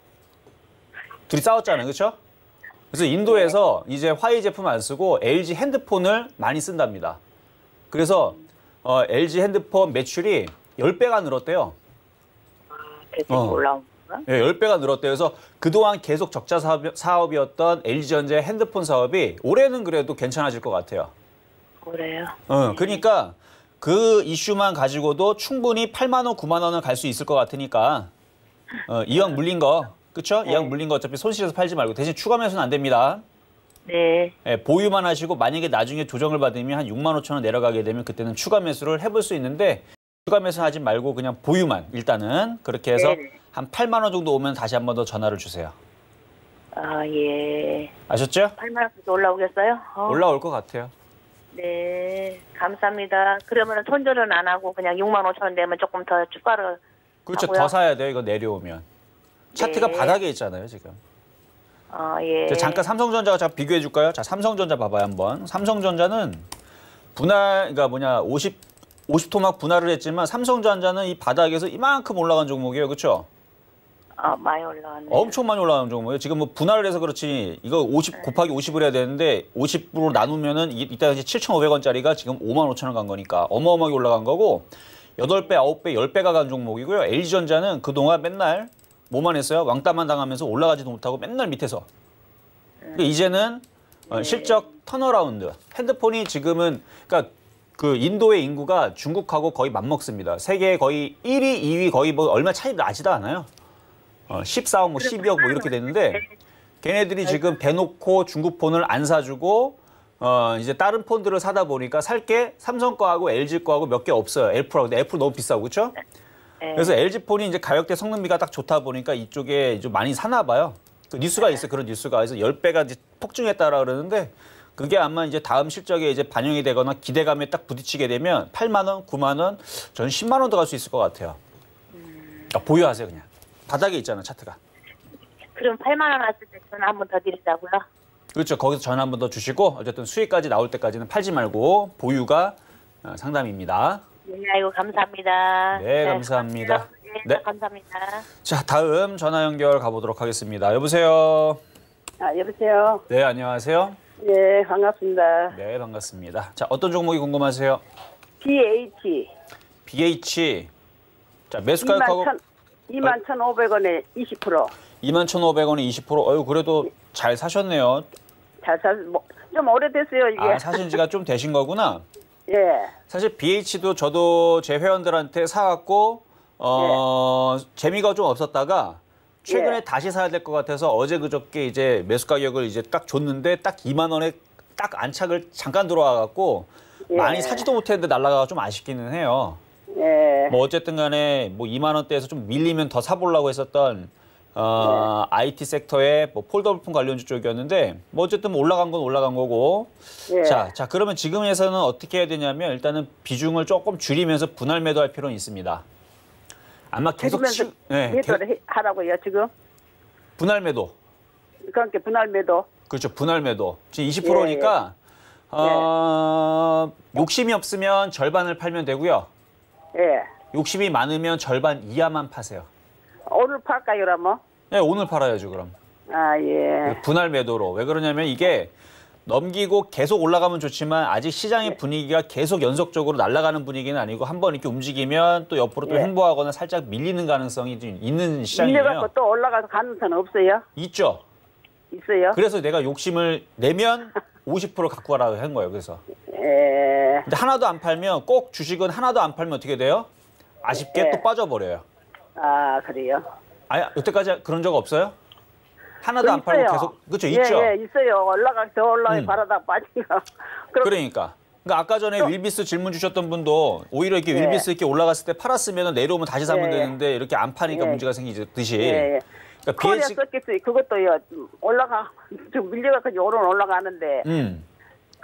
둘이 싸웠잖아요, 그렇죠? 그래서 인도에서 네. 이제 화이 제품 안 쓰고 LG 핸드폰을 많이 쓴답니다. 그래서 어, LG 핸드폰 매출이 10배가 늘었대요. 대체 어. 올라온 건 네, 예, 10배가 늘었대요. 그래서 그동안 계속 적자 사업, 이었던 LG전자의 핸드폰 사업이 올해는 그래도 괜찮아질 것 같아요. 올해요? 어, 그러니까 그 이슈만 가지고도 충분히 8만 원, 9만 원은 갈 수 있을 것 같으니까 어, 이왕 물린 거 그렇죠? 네. 이왕 물린 거 어차피 손실해서 팔지 말고 대신 추가 매수는 안 됩니다. 네. 예, 보유만 하시고 만약에 나중에 조정을 받으면 한 6만 5천 원 내려가게 되면 그때는 추가 매수를 해볼 수 있는데 추가 매수하지 말고 그냥 보유만 일단은 그렇게 해서 네한 8만 원 정도 오면 다시 한 번 더 전화를 주세요. 아 예. 아셨죠? 8만 원까지 올라오겠어요? 어. 올라올 것 같아요. 네, 감사합니다. 그러면은 손절은 안 하고 그냥 6만 5천 원 내면 조금 더 추가를 그렇죠. 하고요. 더 사야 돼요. 이거 내려오면. 차트가 네. 바닥에 있잖아요, 지금. 아, 예. 잠깐 삼성전자가자 비교해 줄까요? 자, 삼성전자 봐봐요, 한번. 삼성전자는 분할, 그러니까 뭐냐, 50, 50토막 분할을 했지만 삼성전자는 이 바닥에서 이만큼 올라간 종목이에요, 그렇죠? 아, 많이 올라왔네 엄청 많이 올라간 종목이에요. 지금 뭐 분할을 해서 그렇지 이거 50 곱하기 50을 해야 되는데 50으로 나누면은 이때 당시 7,500원짜리가 지금 5만 5천 원 간 거니까 어마어마하게 올라간 거고 8배, 9배, 10배가 간 종목이고요. LG전자는 그동안 맨날 뭐만 했어요? 왕따만 당하면서 올라가지도 못하고 맨날 밑에서. 그러니까 네. 이제는 어, 네. 실적 턴어라운드. 핸드폰이 지금은 그러니까 그 인도의 인구가 중국하고 거의 맞먹습니다. 세계 거의 1위, 2위 거의 뭐 얼마 차이 나지도 않아요. 어, 14억, 뭐 12억 뭐 이렇게 됐는데 걔네들이 네. 지금 대놓고 중국 폰을 안 사주고 어, 이제 다른 폰들을 사다 보니까 살 게 삼성 거하고 LG 거하고 몇 개 없어요. 애플하고 근데 애플 너무 비싸고 그렇죠? 예. 그래서 LG폰이 이제 가격대 성능비가 딱 좋다 보니까 이쪽에 좀 많이 사나 봐요. 그 뉴스가 네. 있어 그런 뉴스가 그래서 10배가 이제 폭증했다라 그러는데 그게 아마 이제 다음 실적에 이제 반영이 되거나 기대감에 딱 부딪히게 되면 8만 원, 9만 원, 저는 10만 원도 갈 수 있을 것 같아요. 그러니까 보유하세요 그냥. 바닥에 있잖아 차트가. 그럼 8만 원 왔을 때 전화 한 번 더 드리자고요. 그렇죠. 거기서 전화 한 번 더 주시고 어쨌든 수익까지 나올 때까지는 팔지 말고 보유가 어, 상담입니다. 예, 아이고 감사합니다. 네, 네 감사합니다. 네, 네, 감사합니다. 자, 다음 전화 연결 가보도록 하겠습니다. 여보세요. 아, 여보세요. 네, 안녕하세요. 네, 반갑습니다. 네, 반갑습니다. 자, 어떤 종목이 궁금하세요? BH. BH. 자, 매수 가격하고 21,500원에 20%. 21,500원에 20%. 어유 그래도 잘 사셨네요. 잘 사, 뭐, 좀 오래됐어요 이게. 아, 사신 지가 좀 되신 거구나. 예. 사실 BH도 저도 제 회원들한테 사갖고 어, 예. 재미가 좀 없었다가 최근에 예. 다시 사야 될 것 같아서 어제 그저께 이제 매수 가격을 이제 딱 줬는데 딱 2만 원에 딱 안착을 잠깐 들어와갖고 예. 많이 사지도 못했는데 날라가 좀 아쉽기는 해요. 예. 뭐 어쨌든 간에 뭐 2만 원대에서 좀 밀리면 더 사보려고 했었던 어, 네. IT 섹터의 뭐 폴더블폰 관련주 쪽이었는데 뭐 어쨌든 뭐 올라간 건 올라간 거고 네. 자, 자 그러면 지금에서는 어떻게 해야 되냐면 일단은 비중을 조금 줄이면서 분할 매도할 필요는 있습니다. 아마 계속 치, 네, 매도를 계... 하라고요 지금 분할 매도. 그러니까 분할 매도. 그렇죠 분할 매도 지금 20%니까 예, 예, 어, 예. 욕심이 없으면 절반을 팔면 되고요. 예. 욕심이 많으면 절반 이하만 파세요. 오늘 팔까요, 그럼 뭐? 네, 오늘 팔아야죠, 그럼. 아, 예. 분할 매도로. 왜 그러냐면 이게 넘기고 계속 올라가면 좋지만 아직 시장의 예. 분위기가 계속 연속적으로 날아가는 분위기는 아니고 한 번 이렇게 움직이면 또 옆으로 예. 횡보하거나 살짝 밀리는 가능성이 좀 있는 시장이에요. 밀려갖고 또 올라가서 가능성은 없어요? 있죠. 있어요. 그래서 내가 욕심을 내면 50% 갖고 가라고 한 거예요. 그래서. 예. 근데 하나도 안 팔면 꼭 주식은 하나도 안 팔면 어떻게 돼요? 아쉽게 예. 또 빠져버려요. 아 그래요. 아 여태까지 그런 적 없어요? 하나도 그 안 팔고 계속 그렇죠 예, 있죠. 예 있어요. 올라가 더 올라가 음. 바라다 빠지가. 그러니까. 그러니까 아까 전에 또, 윌비스 질문 주셨던 분도 오히려 이렇게 예. 윌비스 이렇게 올라갔을 때 팔았으면 내려오면 다시 사면 예, 예. 되는데 이렇게 안 파니까 예. 문제가 생기듯이. 예. 예. 그러니까 코리아 BNC... 서킷 그것도요 올라가 좀 밀려가지고 오른 올라가는데. 음.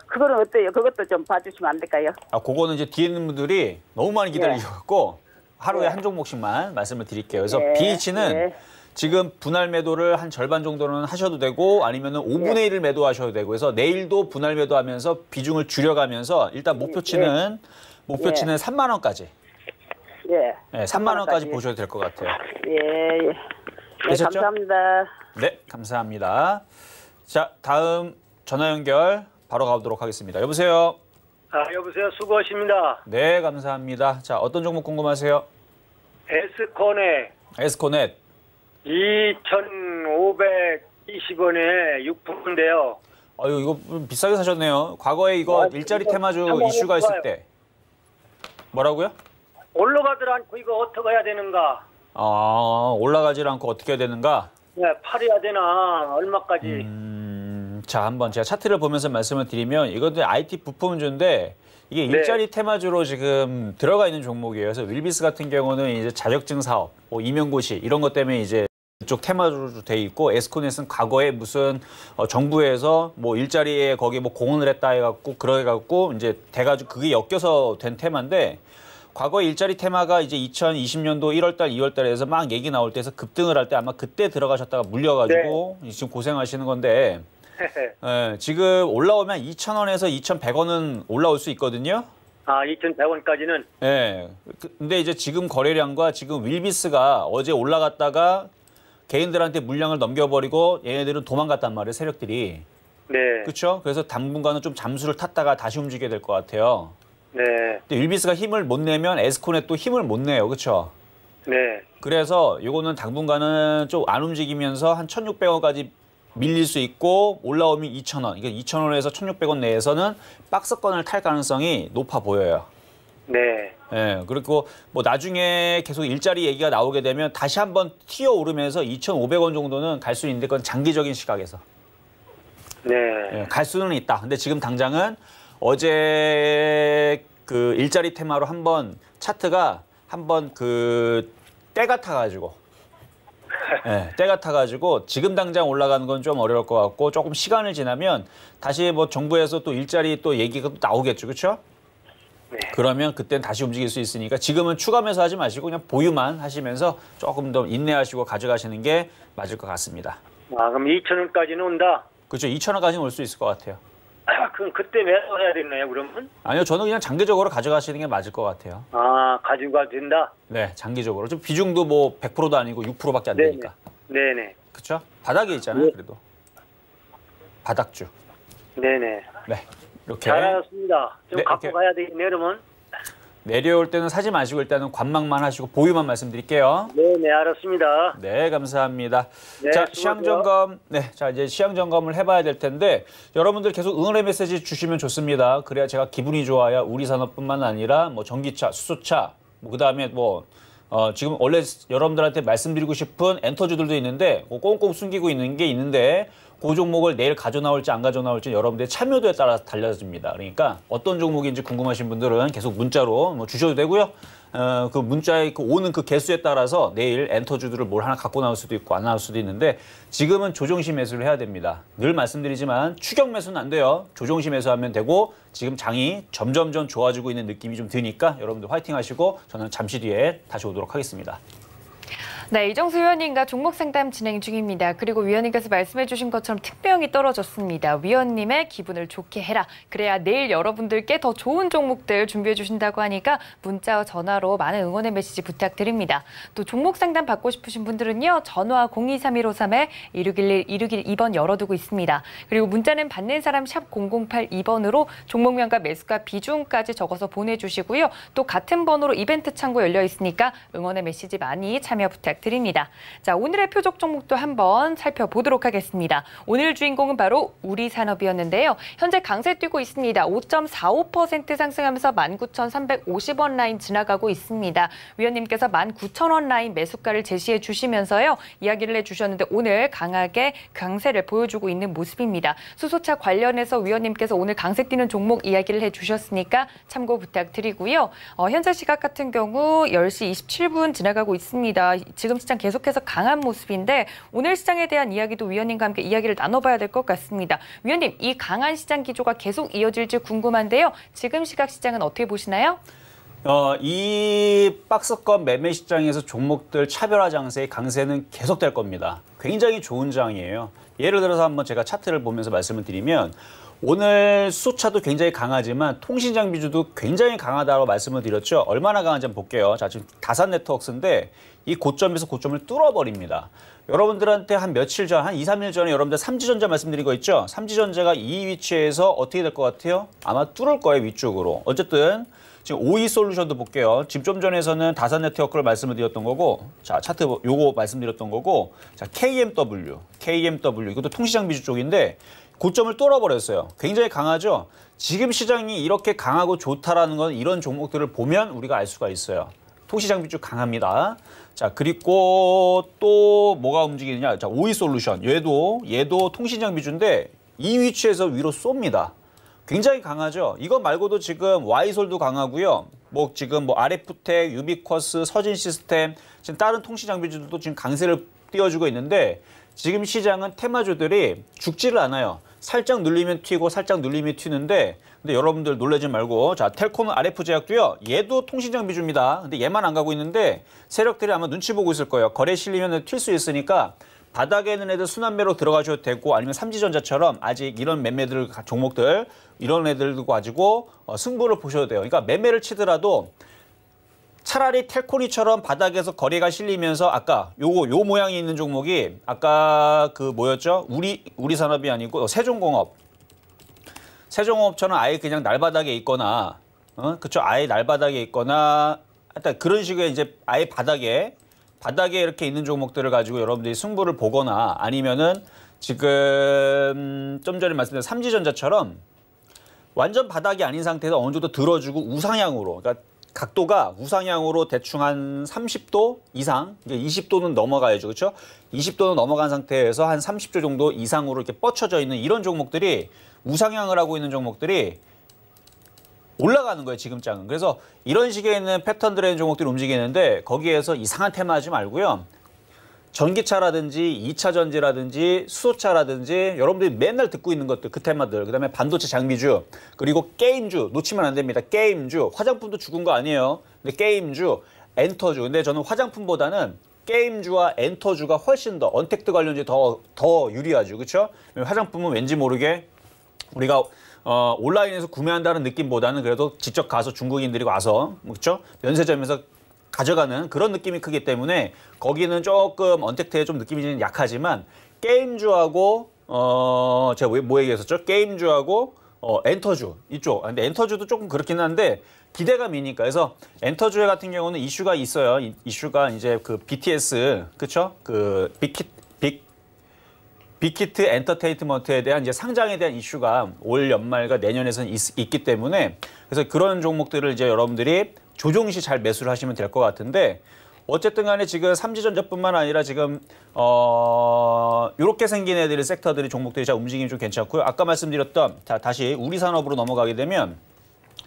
그거는 어때요? 그것도 좀 봐주시면 안 될까요? 아, 그거는 이제 뒤에 있는 분들이 너무 많이 예. 기다리셨고 하루에 예. 한 종목씩만 말씀을 드릴게요. 그래서 네. b 치는 예. 지금 분할 매도를 한 절반 정도는 하셔도 되고 아니면은 5분의 1을 매도하셔도 되고 해서 내일도 분할 매도하면서 비중을 줄여가면서 일단 목표치는 목표치는 3만 원까지. 예. 네, 3만 원까지 보셔도 될 것 같아요. 예. 네, 감사합니다. 네, 감사합니다. 자, 다음 전화 연결 바로 가보도록 하겠습니다. 여보세요. 아, 여보세요. 수고하십니다. 네, 감사합니다. 자, 어떤 종목 궁금하세요? 에스코넷. 에스코넷. 2,520원에 6%인데요. 아유, 이거 비싸게 사셨네요. 과거에 이거 어, 일자리 테마주 이슈가 있을 때. 뭐라고요? 올라가질 않고 이거 어떻게 해야 되는가? 아, 올라가질 않고 어떻게 해야 되는가? 네, 팔해야 되나? 얼마까지? 음... 자, 한번 제가 차트를 보면서 말씀을 드리면 이것도 IT 부품 주인데 이게 네. 일자리 테마주로 지금 들어가 있는 종목이에요. 그래서 윌비스 같은 경우는 이제 자격증 사업, 뭐 임용고시 이런 것 때문에 이제 이쪽 테마로 주돼 있고 에스코넷은 과거에 무슨 어, 정부에서 뭐 일자리에 거기 뭐 공헌을 했다 해갖고 그래 갖고 이제 돼가지고 그게 엮여서 된 테마인데 과거 일자리 테마가 이제 2020년도 1월달, 2월달에 서막 얘기 나올 때에서 급등을 할 때 아마 그때 들어가셨다가 물려가지고 네. 지금 고생하시는 건데 네, 지금 올라오면 2천원에서 2,100원은 올라올 수 있거든요. 아, 2,100원까지는? 네. 예, 그, 근데 이제 지금 거래량과 지금 윌비스가 어제 올라갔다가 개인들한테 물량을 넘겨버리고 얘네들은 도망갔단 말이에요, 세력들이. 네. 그렇죠? 그래서 당분간은 좀 잠수를 탔다가 다시 움직여야 될것 같아요. 네. 근데 윌비스가 힘을 못 내면 에스콘에 또 힘을 못 내요, 그렇죠? 네. 그래서 이거는 당분간은 좀 안 움직이면서 한 1,600원까지 밀릴 수 있고 올라오면 2,000원. 이게 2,000원에서 1,600원 내에서는 박스권을 탈 가능성이 높아 보여요. 네. 예, 그리고 뭐 나중에 계속 일자리 얘기가 나오게 되면 다시 한번 튀어 오르면서 2,500원 정도는 갈 수 있는데 그건 장기적인 시각에서. 네. 예, 갈 수는 있다. 근데 지금 당장은 어제 그 일자리 테마로 한번 차트가 한번 그 때가 타가지고 네, 때가 타가지고 지금 당장 올라가는 건 좀 어려울 것 같고 조금 시간을 지나면 다시 뭐 정부에서 또 일자리 또 얘기가 또 나오겠죠, 그렇죠? 네. 그러면 그땐 다시 움직일 수 있으니까 지금은 추가 매수하지 마시고 그냥 보유만 하시면서 조금 더 인내하시고 가져가시는 게 맞을 것 같습니다. 아, 그럼 2천 원까지는 온다. 그렇죠. 2천 원까지는 올 수 있을 것 같아요. 그럼 그때 매도해야 되나요, 그러면? 아니요, 저는 그냥 장기적으로 가져가시는 게 맞을 것 같아요. 아, 가져가 된다? 네, 장기적으로. 좀 비중도 뭐 100%도 아니고 6%밖에 안 네, 네. 네네. 되니까. 네네. 그렇죠? 바닥에 있잖아요, 네. 그래도. 바닥주. 네네. 네, 이렇게. 잘하셨습니다. 좀 네, 갖고 이렇게. 가야 되겠네요, 그러면. 내려올 때는 사지 마시고 일단은 관망만 하시고 보유만 말씀드릴게요. 네, 네, 알았습니다. 네, 감사합니다. 네, 자, 시향 점검. 네, 자, 이제 시향 점검을 해 봐야 될 텐데 여러분들 계속 응원의 메시지 주시면 좋습니다. 그래야 제가 기분이 좋아야 우리 산업뿐만 아니라 뭐 전기차, 수소차, 뭐 그다음에 뭐 어, 지금 원래 여러분들한테 말씀드리고 싶은 엔터주들도 있는데 꼼꼼 뭐 숨기고 있는 게 있는데 그 종목을 내일 가져 나올지 안 가져 나올지 여러분들의 참여도에 따라 달라집니다. 그러니까 어떤 종목인지 궁금하신 분들은 계속 문자로 뭐 주셔도 되고요. 어, 그 문자에 그 오는 그 개수에 따라서 내일 엔터주들을 뭘 하나 갖고 나올 수도 있고 안 나올 수도 있는데 지금은 조정시 매수를 해야 됩니다. 늘 말씀드리지만 추격 매수는 안 돼요. 조정시 매수하면 되고 지금 장이 점점점 좋아지고 있는 느낌이 좀 드니까 여러분들 화이팅 하시고 저는 잠시 뒤에 다시 오도록 하겠습니다. 네, 이정수 위원님과 종목 상담 진행 중입니다. 그리고 위원님께서 말씀해 주신 것처럼 특별이 떨어졌습니다. 위원님의 기분을 좋게 해라. 그래야 내일 여러분들께 더 좋은 종목들 준비해 주신다고 하니까 문자와 전화로 많은 응원의 메시지 부탁드립니다. 또 종목 상담 받고 싶으신 분들은요. 전화 023153-1611에 1612번 열어두고 있습니다. 그리고 문자는 받는 사람 샵 0082번으로 종목명과 매수가 비중까지 적어서 보내주시고요. 또 같은 번호로 이벤트 창고 열려 있으니까 응원의 메시지 많이 참여 부탁드립니다. 드립니다 자, 오늘의 표적 종목도 한번 살펴보도록 하겠습니다. 오늘 주인공은 바로 우리 산업이었는데요. 현재 강세 뛰고 있습니다. 5.45% 상승하면서 19,350원 라인 지나가고 있습니다. 위원님께서 19,000원 라인 매수가를 제시해 주시면서요. 이야기를 해 주셨는데 오늘 강하게 강세를 보여주고 있는 모습입니다. 수소차 관련해서 위원님께서 오늘 강세 뛰는 종목 이야기를 해 주셨으니까 참고 부탁드리고요. 어, 현재 시각 같은 경우 10시 27분 지나가고 있습니다. 지금 시장 계속해서 강한 모습인데 오늘 시장에 대한 이야기도 위원님과 함께 이야기를 나눠봐야 될 것 같습니다. 위원님, 이 강한 시장 기조가 계속 이어질지 궁금한데요. 지금 시각 시장은 어떻게 보시나요? 어, 이 박스권 매매 시장에서 종목들 차별화 장세의 강세는 계속될 겁니다. 굉장히 좋은 장이에요. 예를 들어서 한번 제가 차트를 보면서 말씀을 드리면 오늘 수차도 굉장히 강하지만 통신 장비주도 굉장히 강하다고 말씀을 드렸죠. 얼마나 강한지 한번 볼게요. 자, 지금 다산 네트워크스인데 이 고점에서 고점을 뚫어버립니다. 여러분들한테 한 며칠 전, 한 2, 3일 전에 여러분들 삼지전자 말씀드린 거 있죠? 삼지전자가 이 위치에서 어떻게 될 것 같아요? 아마 뚫을 거예요, 위쪽으로. 어쨌든 지금 5위 솔루션도 볼게요. 지금 좀 전에서는 다산 네트워크를 말씀을 드렸던 거고 자, 차트 요거 말씀드렸던 거고 자, KMW, KMW 이것도 통시장 비주 쪽인데 고점을 뚫어버렸어요. 굉장히 강하죠? 지금 시장이 이렇게 강하고 좋다라는 건 이런 종목들을 보면 우리가 알 수가 있어요. 토시장비 쭉 강합니다. 자, 그리고 또 뭐가 움직이느냐. 자, 오이 솔루션. 얘도, 얘도 통신장 비주인데 이 위치에서 위로 쏩니다. 굉장히 강하죠. 이거 말고도 지금 와이솔도 강하고요. 뭐 지금 뭐 아레프텍, 유비쿼스, 서진 시스템, 지금 다른 통신 장비주들도 지금 강세를 띄워주고 있는데 지금 시장은 테마주들이 죽지를 않아요. 살짝 눌리면 튀고 살짝 눌리면 튀는데 근데 여러분들 놀라지 말고 자 텔코는 RF 제약도요. 얘도 통신장비 줍니다. 근데 얘만 안 가고 있는데 세력들이 아마 눈치 보고 있을 거예요. 거래 실리면 튈 수 있으니까 바닥에 있는 애들 순환매로 들어가셔도 되고 아니면 삼지전자처럼 아직 이런 매매들 종목들 이런 애들도 가지고 어, 승부를 보셔도 돼요. 그러니까 매매를 치더라도 차라리 텔코리처럼 바닥에서 거래가 실리면서 아까 요거 요 모양이 있는 종목이 아까 그 뭐였죠? 우리 우리 산업이 아니고 어, 세종공업. 세종공업처럼 아예 그냥 날바닥에 있거나 어? 그쵸 아예 날바닥에 있거나 하여튼 그런 식의 이제 아예 바닥에 바닥에 이렇게 있는 종목들을 가지고 여러분들이 승부를 보거나 아니면은 지금 좀 전에 말씀드린 삼지전자처럼 완전 바닥이 아닌 상태에서 어느 정도 들어주고 우상향으로 그러니까 각도가 우상향으로 대충 한 30도 이상, 이제 20도는 넘어가야죠. 그렇죠? 20도는 넘어간 상태에서 한 30조 정도 이상으로 이렇게 뻗쳐져 있는 이런 종목들이 우상향을 하고 있는 종목들이 올라가는 거예요, 지금 장은. 그래서 이런 식의 있는 패턴들의 종목들이 움직이는데 거기에서 이상한 테마 하지 말고요. 전기차라든지 2차 전지라든지 수소차라든지 여러분들이 맨날 듣고 있는 것들 그 테마들 그다음에 반도체 장비주 그리고 게임주 놓치면 안 됩니다 게임주 화장품도 죽은 거 아니에요 근데 게임주 엔터주 근데 저는 화장품보다는 게임주와 엔터주가 훨씬 더 언택트 관련주 더더 유리하죠 그렇죠 화장품은 왠지 모르게 우리가 어, 온라인에서 구매한다는 느낌보다는 그래도 직접 가서 중국인들이 와서 그렇죠 면세점에서 가져가는 그런 느낌이 크기 때문에 거기는 조금 언택트에 좀 느낌이 좀 약하지만 게임주하고 어 제가 뭐, 뭐 얘기했었죠? 게임주하고 어 엔터주 이쪽. 아, 근데 엔터주도 조금 그렇긴 한데 기대감이니까 그래서 엔터주 같은 경우는 이슈가 있어요. 이, 슈가 이제 그 BTS 그쵸? 그 빅히트 빅히트 엔터테인먼트에 대한 이제 상장에 대한 이슈가 올 연말과 내년에선 있, 있, 기 때문에 그래서 그런 종목들을 이제 여러분들이 조정시잘 매수를 하시면 될 것 같은데 어쨌든 간에 지금 삼지전자뿐만 아니라 지금 어 요렇게 생긴 애들이 섹터들이 종목들이 잘 움직임이 좀 괜찮고요. 아까 말씀드렸던 자 다시 우리 산업으로 넘어가게 되면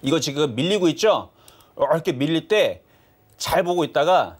이거 지금 밀리고 있죠? 어, 이렇게 밀릴 때 잘 보고 있다가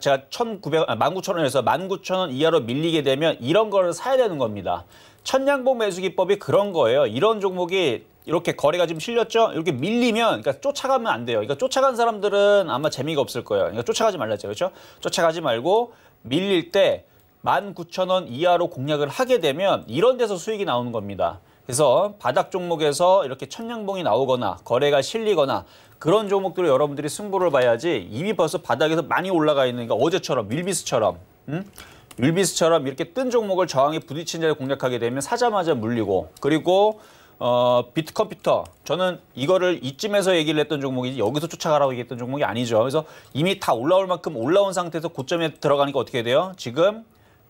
제가 1,900, 아, 19,000원에서 19,000원 이하로 밀리게 되면 이런 거를 사야 되는 겁니다. 천양봉 매수 기법이 그런 거예요. 이런 종목이 이렇게 거래가 지금 실렸죠? 이렇게 밀리면 그러니까 쫓아가면 안 돼요. 그러니까 쫓아간 사람들은 아마 재미가 없을 거예요. 그러니까 쫓아가지 말라 죠 그렇죠? 쫓아가지 말고 밀릴 때 19,000원 이하로 공략을 하게 되면 이런 데서 수익이 나오는 겁니다. 그래서 바닥 종목에서 이렇게 천냥봉이 나오거나 거래가 실리거나 그런 종목들을 여러분들이 승부를 봐야지 이미 벌써 바닥에서 많이 올라가 있는 그러니까 어제처럼 밀비스처럼 음? 밀비스처럼 이렇게 뜬 종목을 저항에 부딪힌 자를 공략하게 되면 사자마자 물리고 그리고 어, 비트 컴퓨터 저는 이거를 이쯤에서 얘기를 했던 종목이지 여기서 쫓아가라고 얘기했던 종목이 아니죠. 그래서 이미 다 올라올 만큼 올라온 상태에서 고점에 들어가니까 어떻게 돼요? 지금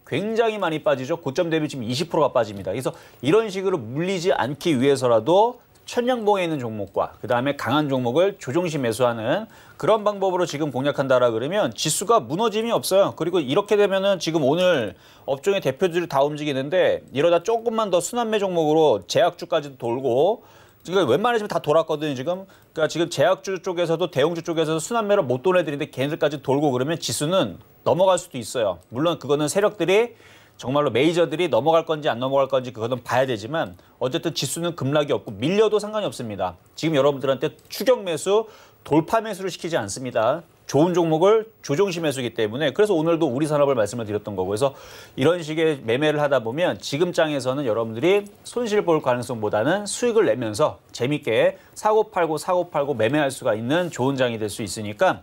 굉장히 많이 빠지죠. 고점 대비 지금 20%가 빠집니다. 그래서 이런 식으로 물리지 않기 위해서라도 천냥봉에 있는 종목과 그다음에 강한 종목을 조정시 매수하는 그런 방법으로 지금 공략한다라 그러면 지수가 무너짐이 없어요. 그리고 이렇게 되면은 지금 오늘 업종의 대표들이다 움직이는데 이러다 조금만 더 순환매 종목으로 제약주까지도 돌고 지금 웬만해지면 다 돌았거든요, 지금. 그러니까 지금 제약주 쪽에서도 대형주 쪽에서도 순환매로못 돌려드리는데 걔네들까지 돌고 그러면 지수는 넘어갈 수도 있어요. 물론 그거는 세력들이 정말로 메이저들이 넘어갈 건지 안 넘어갈 건지 그거는 봐야 되지만 어쨌든 지수는 급락이 없고 밀려도 상관이 없습니다. 지금 여러분들한테 추격 매수, 돌파 매수를 시키지 않습니다. 좋은 종목을 조정심 매수기 때문에 그래서 오늘도 우리 산업을 말씀을 드렸던 거고 그래서 이런 식의 매매를 하다 보면 지금 장에서는 여러분들이 손실 볼 가능성보다는 수익을 내면서 재밌게 사고 팔고 사고 팔고 매매할 수가 있는 좋은 장이 될 수 있으니까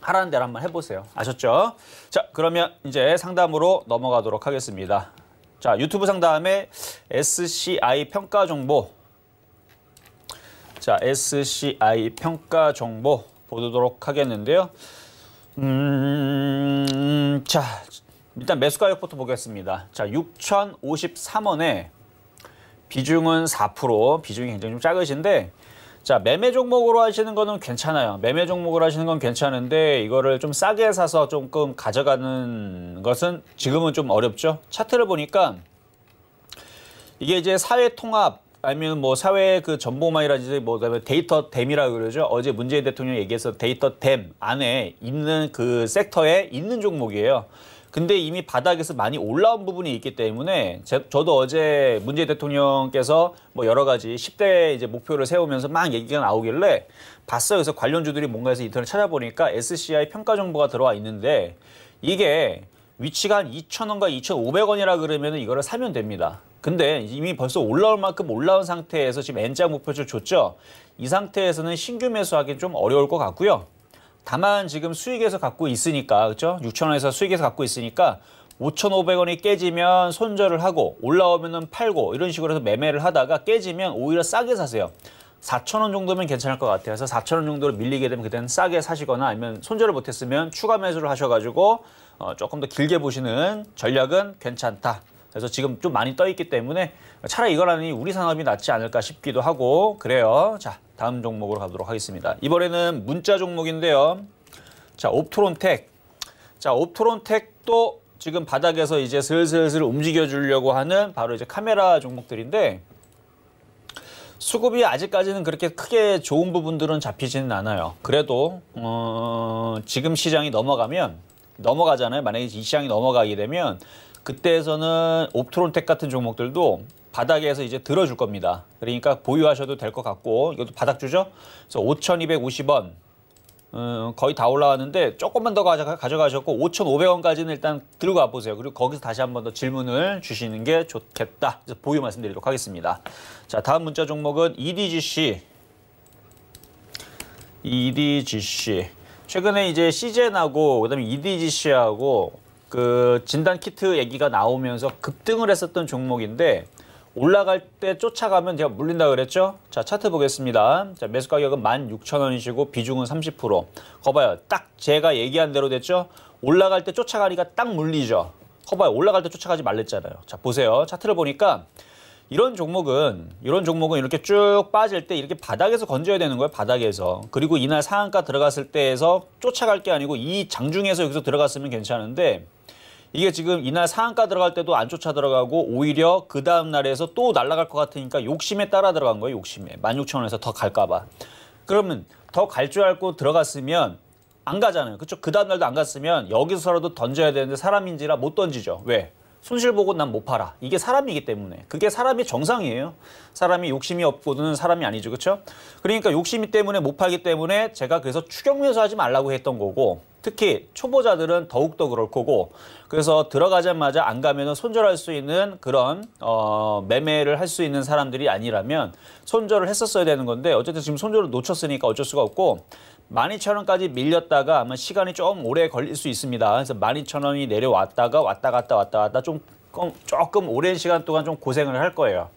하라는 대로 한번 해보세요. 아셨죠? 자, 그러면 이제 상담으로 넘어가도록 하겠습니다. 자, 유튜브 상담에 SCI 평가 정보. 자, SCI 평가 정보 보도록 하겠는데요. 음, 자, 일단 매수 가격부터 보겠습니다. 자, 6,053원에 비중은 4%, 비중이 굉장히 좀 작으신데 자, 매매 종목으로 하시는 거는 괜찮아요. 매매 종목으로 하시는 건 괜찮은데 이거를 좀 싸게 사서 조금 가져가는 것은 지금은 좀 어렵죠. 차트를 보니까 이게 이제 사회 통합 아니면 뭐 사회 그 전보망이라든지 뭐 그다음에 데이터 댐이라고 그러죠. 어제 문재인 대통령이 얘기해서 데이터 댐 안에 있는 그 섹터에 있는 종목이에요. 근데 이미 바닥에서 많이 올라온 부분이 있기 때문에 제, 저도 어제 문재인 대통령께서 뭐 여러 가지 10대 이제 목표를 세우면서 막 얘기가 나오길래 봤어요. 그래서 관련주들이 뭔가 해서 인터넷 찾아보니까 SCI 평가 정보가 들어와 있는데 이게 위치가 한 2,000원과 2,500원이라 그러면 이거를 사면 됩니다. 근데 이미 벌써 올라올 만큼 올라온 상태에서 지금 N자 목표를 줬죠. 이 상태에서는 신규 매수하기는 좀 어려울 것 같고요. 다만 지금 수익에서 갖고 있으니까 그렇죠? 6천 원에서 수익에서 갖고 있으니까 5,500원이 깨지면 손절을 하고 올라오면 팔고 이런 식으로 해서 매매를 하다가 깨지면 오히려 싸게 사세요. 4,000원 정도면 괜찮을 것 같아요. 그래서 4,000원 정도로 밀리게 되면 그때는 싸게 사시거나 아니면 손절을 못했으면 추가 매수를 하셔가지고 어, 조금 더 길게 보시는 전략은 괜찮다. 그래서 지금 좀 많이 떠있기 때문에 차라리 이거라니 우리 산업이 낫지 않을까 싶기도 하고 그래요. 자, 다음 종목으로 가도록 하겠습니다. 이번에는 문자 종목인데요. 자, 옵토론텍 자, 옵토론텍도 지금 바닥에서 이제 슬슬슬 움직여 주려고 하는 바로 이제 카메라 종목들인데 수급이 아직까지는 그렇게 크게 좋은 부분들은 잡히지는 않아요. 그래도 어, 지금 시장이 넘어가면 넘어가잖아요. 만약에 이 시장이 넘어가게 되면 그때에서는 옵토론텍 같은 종목들도 바닥에서 이제 들어줄 겁니다. 그러니까 보유하셔도 될 것 같고 이것도 바닥주죠. 그래서 5,250원 음, 거의 다 올라왔는데 조금만 더 가져가, 가져가셨고 5,500원까지는 일단 들고 가보세요 그리고 거기서 다시 한 번 더 질문을 주시는 게 좋겠다. 그래서 보유 말씀드리도록 하겠습니다. 자 다음 문자 종목은 EDGC EDGC 최근에 이제 CJN하고 그다음에 EDGC하고 그 진단 키트 얘기가 나오면서 급등을 했었던 종목인데 올라갈 때 쫓아가면 제가 물린다 그랬죠? 자, 차트 보겠습니다. 자, 매수 가격은 16,000원이시고 비중은 30%. 거봐요. 딱 제가 얘기한 대로 됐죠? 올라갈 때 쫓아가니까 딱 물리죠. 거봐요. 올라갈 때 쫓아가지 말랬잖아요. 자, 보세요. 차트를 보니까 이런 종목은 이런 종목은 이렇게 쭉 빠질 때 이렇게 바닥에서 건져야 되는 거예요. 바닥에서. 그리고 이날 상한가 들어갔을 때에서 쫓아갈 게 아니고 이 장중에서 여기서 들어갔으면 괜찮은데 이게 지금 이날 상한가 들어갈 때도 안 쫓아 들어가고 오히려 그 다음 날에서 또 날아갈 것 같으니까 욕심에 따라 들어간 거예요. 욕심에. 16,000원에서 더 갈까 봐. 그러면 더 갈 줄 알고 들어갔으면 안 가잖아요. 그렇죠? 그 다음 날도 안 갔으면 여기서라도 던져야 되는데 사람인지라 못 던지죠. 왜? 손실 보고 난 못 팔아. 이게 사람이기 때문에. 그게 사람이 정상이에요. 사람이 욕심이 없고는 사람이 아니죠. 그렇죠? 그러니까 욕심이 때문에 못 팔기 때문에 제가 그래서 추격매수 하지 말라고 했던 거고 특히 초보자들은 더욱더 그럴 거고 그래서 들어가자마자 안가면 손절할 수 있는 그런 어 매매를 할 수 있는 사람들이 아니라면 손절을 했었어야 되는 건데 어쨌든 지금 손절을 놓쳤으니까 어쩔 수가 없고 12,000원까지 밀렸다가 아마 시간이 좀 오래 걸릴 수 있습니다. 그래서 12,000원이 내려왔다가 왔다 갔다 왔다 갔다 좀 조금 오랜 시간 동안 좀 고생을 할 거예요.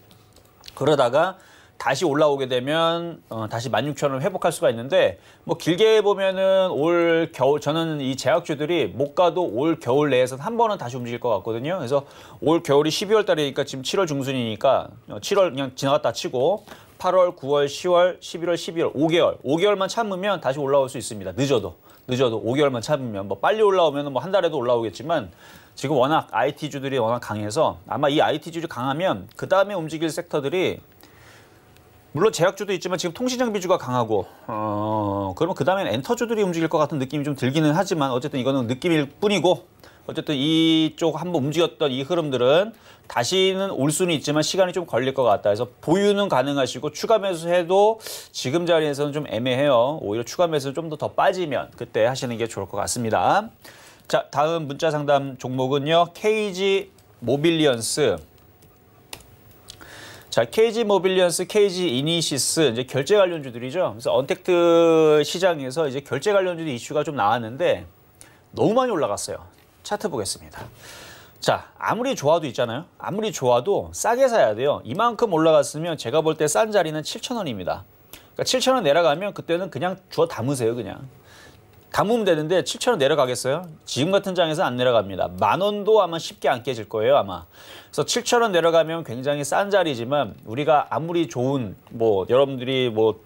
그러다가 다시 올라오게 되면 어, 다시 16,000원 회복할 수가 있는데 뭐 길게 보면은 올 겨울 저는 이 제약주들이 못 가도 올 겨울 내에서 한 번은 다시 움직일 것 같거든요. 그래서 올 겨울이 12월 달이니까 지금 7월 중순이니까 7월 어, 그냥 지나갔다 치고 8월, 9월, 10월, 11월, 12월 5개월 5개월만 참으면 다시 올라올 수 있습니다. 늦어도 늦어도 5개월만 참으면 뭐 빨리 올라오면 뭐 한 달에도 올라오겠지만 지금 워낙 IT주들이 워낙 강해서 아마 이 IT주들이 강하면 그 다음에 움직일 섹터들이 물론 제약주도 있지만 지금 통신장비주가 강하고 어, 그러면 그 다음엔 엔터주들이 움직일 것 같은 느낌이 좀 들기는 하지만 어쨌든 이거는 느낌일 뿐이고 어쨌든 이쪽 한번 움직였던 이 흐름들은 다시는 올 수는 있지만 시간이 좀 걸릴 것 같다. 그래서 보유는 가능하시고 추가 매수해도 지금 자리에서는 좀 애매해요. 오히려 추가 매수 좀 더 더 빠지면 그때 하시는 게 좋을 것 같습니다. 자, 다음 문자 상담 종목은요. KG 모빌리언스 자, KG 모빌리언스, KG 이니시스 이제 결제 관련주들이죠. 그래서 언택트 시장에서 이제 결제 관련주들 이슈가 좀 나왔는데 너무 많이 올라갔어요. 차트 보겠습니다. 자, 아무리 좋아도 있잖아요. 아무리 좋아도 싸게 사야 돼요. 이만큼 올라갔으면 제가 볼 때 싼 자리는 7,000원입니다. 그러니까 7,000원 내려가면 그때는 그냥 주워 담으세요, 그냥. 담으면 되는데 7천원 내려가겠어요? 지금 같은 장에서 안 내려갑니다. 만 원도 아마 쉽게 안 깨질 거예요, 아마. 그래서 7천원 내려가면 굉장히 싼 자리지만 우리가 아무리 좋은 뭐 여러분들이 뭐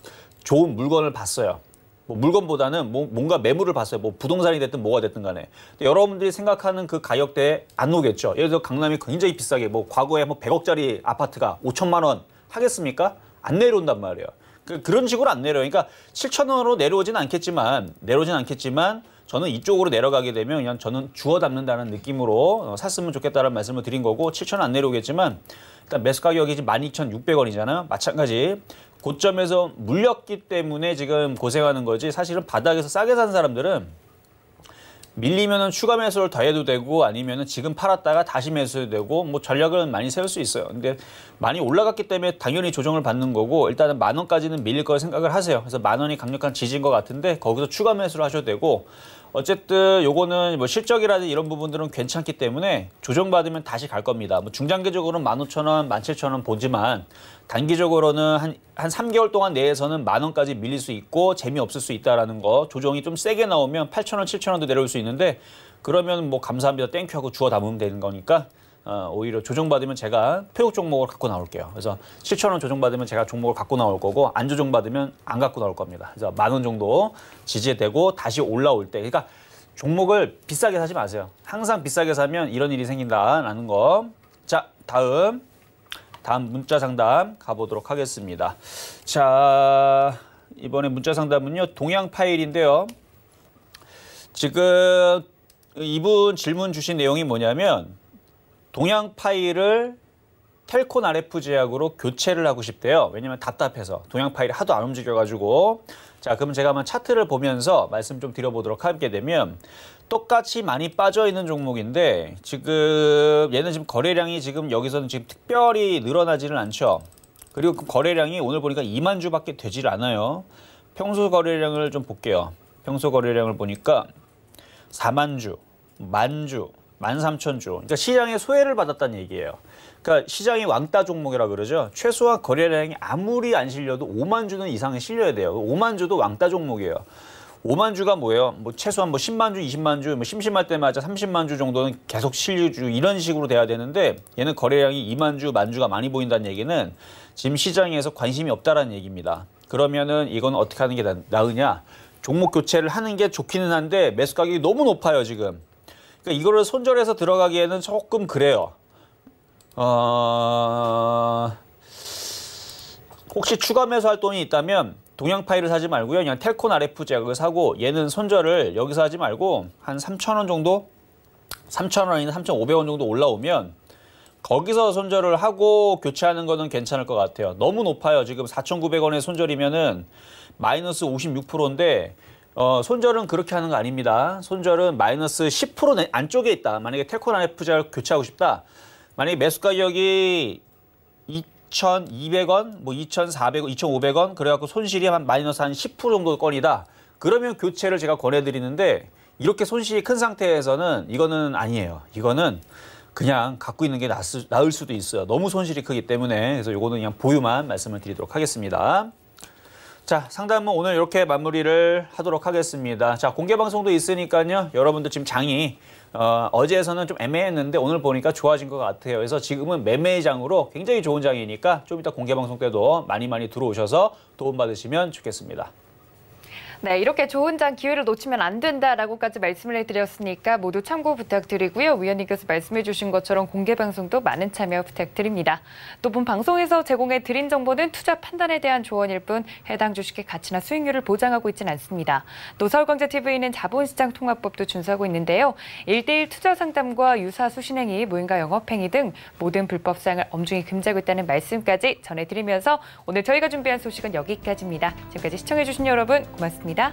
좋은 물건을 봤어요. 뭐 물건보다는 뭐 뭔가 매물을 봤어요. 뭐 부동산이 됐든 뭐가 됐든 간에. 여러분들이 생각하는 그 가격대에 안 오겠죠. 예를 들어 강남이 굉장히 비싸게 뭐 과거에 뭐 100억짜리 아파트가 5천만 원 하겠습니까? 안 내려온단 말이에요. 그, 그런 식으로 안 내려요. 그러니까 7천 원으로 내려오진 않겠지만 내려오진 않겠지만 저는 이쪽으로 내려가게 되면 그냥 저는 주워 담는다는 느낌으로 어, 샀으면 좋겠다는 말씀을 드린 거고 7천 원안 내려오겠지만 일단 매수 가격이 지금 12,600원이잖아요. 마찬가지 고점에서 물렸기 때문에 지금 고생하는 거지 사실은 바닥에서 싸게 산 사람들은 밀리면은 추가 매수를 더해도 되고 아니면은 지금 팔았다가 다시 매수해도 되고 뭐 전략은 많이 세울 수 있어요. 근데 많이 올라갔기 때문에 당연히 조정을 받는 거고 일단은 만 원까지는 밀릴 거 생각을 하세요. 그래서 만 원이 강력한 지지인 것 같은데 거기서 추가 매수를 하셔도 되고 어쨌든 요거는 뭐 실적이라든지 이런 부분들은 괜찮기 때문에 조정받으면 다시 갈 겁니다. 뭐 중장기적으로는 1 5 0 0 0원1 7 0 0 0원 보지만 단기적으로는 한, 한 삼개월 동안 내에서는 만 원까지 밀릴 수 있고 재미없을 수 있다라는 거 조정이 좀 세게 나오면 8 0 0 0원7 0 0 0 원도 내려올 수 있는데 그러면 뭐 감사합니다 땡큐 하고 주워 담으면 되는 거니까 어, 오히려 조정받으면 제가 표적 종목을 갖고 나올게요. 그래서 7천 원 조정받으면 제가 종목을 갖고 나올 거고 안 조정받으면 안 갖고 나올 겁니다. 그래서 만 원 정도 지지되고 다시 올라올 때 그러니까 종목을 비싸게 사지 마세요. 항상 비싸게 사면 이런 일이 생긴다라는 거. 자, 다음 다음 문자 상담 가보도록 하겠습니다. 자, 이번에 문자 상담은요. 동양 파일인데요. 지금 이분 질문 주신 내용이 뭐냐면 동양 파이를 텔콘 RF 제약으로 교체를 하고 싶대요. 왜냐면 답답해서 동양 파일이 하도 안 움직여가지고 자 그럼 제가 한번 차트를 보면서 말씀 좀 드려보도록 하게 되면 똑같이 많이 빠져있는 종목인데 지금 얘는 지금 거래량이 지금 여기서는 지금 특별히 늘어나지는 않죠. 그리고 그 거래량이 오늘 보니까 2만 주밖에 되질 않아요. 평소 거래량을 좀 볼게요. 평소 거래량을 보니까 4만 주, 만 주, 13,000주. 그러니까 시장의 소외를 받았다는 얘기예요. 그러니까 시장이 왕따 종목이라 고 그러죠. 최소한 거래량이 아무리 안 실려도 5만 주는 이상은 실려야 돼요. 5만 주도 왕따 종목이에요. 5만 주가 뭐예요? 뭐 최소한 뭐 10만 주, 20만 주, 뭐 심심할 때마다 30만 주 정도는 계속 실류주 이런 식으로 돼야 되는데 얘는 거래량이 2만 주, 만 주가 많이 보인다는 얘기는 지금 시장에서 관심이 없다라는 얘기입니다. 그러면은 이건 어떻게 하는 게 나, 나으냐? 종목 교체를 하는 게 좋기는 한데 매수 가격이 너무 높아요, 지금. 그러니까 이거를 손절해서 들어가기에는 조금 그래요. 어... 혹시 추가 매수 할 돈이 있다면 동양파이를 사지 말고요. 그냥 텔콘 RF 제약을 사고 얘는 손절을 여기서 하지 말고 한 3,000원 정도? 3,000원이나 3,500원 정도 올라오면 거기서 손절을 하고 교체하는 거는 괜찮을 것 같아요. 너무 높아요. 지금 4,900원의 손절이면은 마이너스 56%인데 어, 손절은 그렇게 하는 거 아닙니다. 손절은 마이너스 10% 안쪽에 있다. 만약에 텔콘 IF자를 교체하고 싶다. 만약에 매수 가격이 2,200원, 뭐 2,400원, 2,500원 그래갖고 손실이 한 마이너스 한 10% 정도 건이다. 그러면 교체를 제가 권해드리는데 이렇게 손실이 큰 상태에서는 이거는 아니에요. 이거는 그냥 갖고 있는 게 나을 수도 있어요. 너무 손실이 크기 때문에 그래서 이거는 그냥 보유만 말씀을 드리도록 하겠습니다. 자, 상담은 오늘 이렇게 마무리를 하도록 하겠습니다. 자, 공개 방송도 있으니까요. 여러분들 지금 장이 어, 어제에서는 좀 애매했는데 오늘 보니까 좋아진 것 같아요. 그래서 지금은 매매의 장으로 굉장히 좋은 장이니까 좀 이따 공개 방송 때도 많이 많이 들어오셔서 도움받으시면 좋겠습니다. 네, 이렇게 좋은 장 기회를 놓치면 안 된다라고까지 말씀을 해드렸으니까 모두 참고 부탁드리고요. 위원님께서 말씀해 주신 것처럼 공개 방송도 많은 참여 부탁드립니다. 또 본 방송에서 제공해 드린 정보는 투자 판단에 대한 조언일 뿐 해당 주식의 가치나 수익률을 보장하고 있지는 않습니다. 노설경제재 t v 는 자본시장 통합법도 준수하고 있는데요. 일대일 투자 상담과 유사 수신행위, 무인가 영업행위 등 모든 불법 사항을 엄중히 금지하고 있다는 말씀까지 전해드리면서 오늘 저희가 준비한 소식은 여기까지입니다. 지금까지 시청해주신 여러분 고맙습니다. 고맙습니다.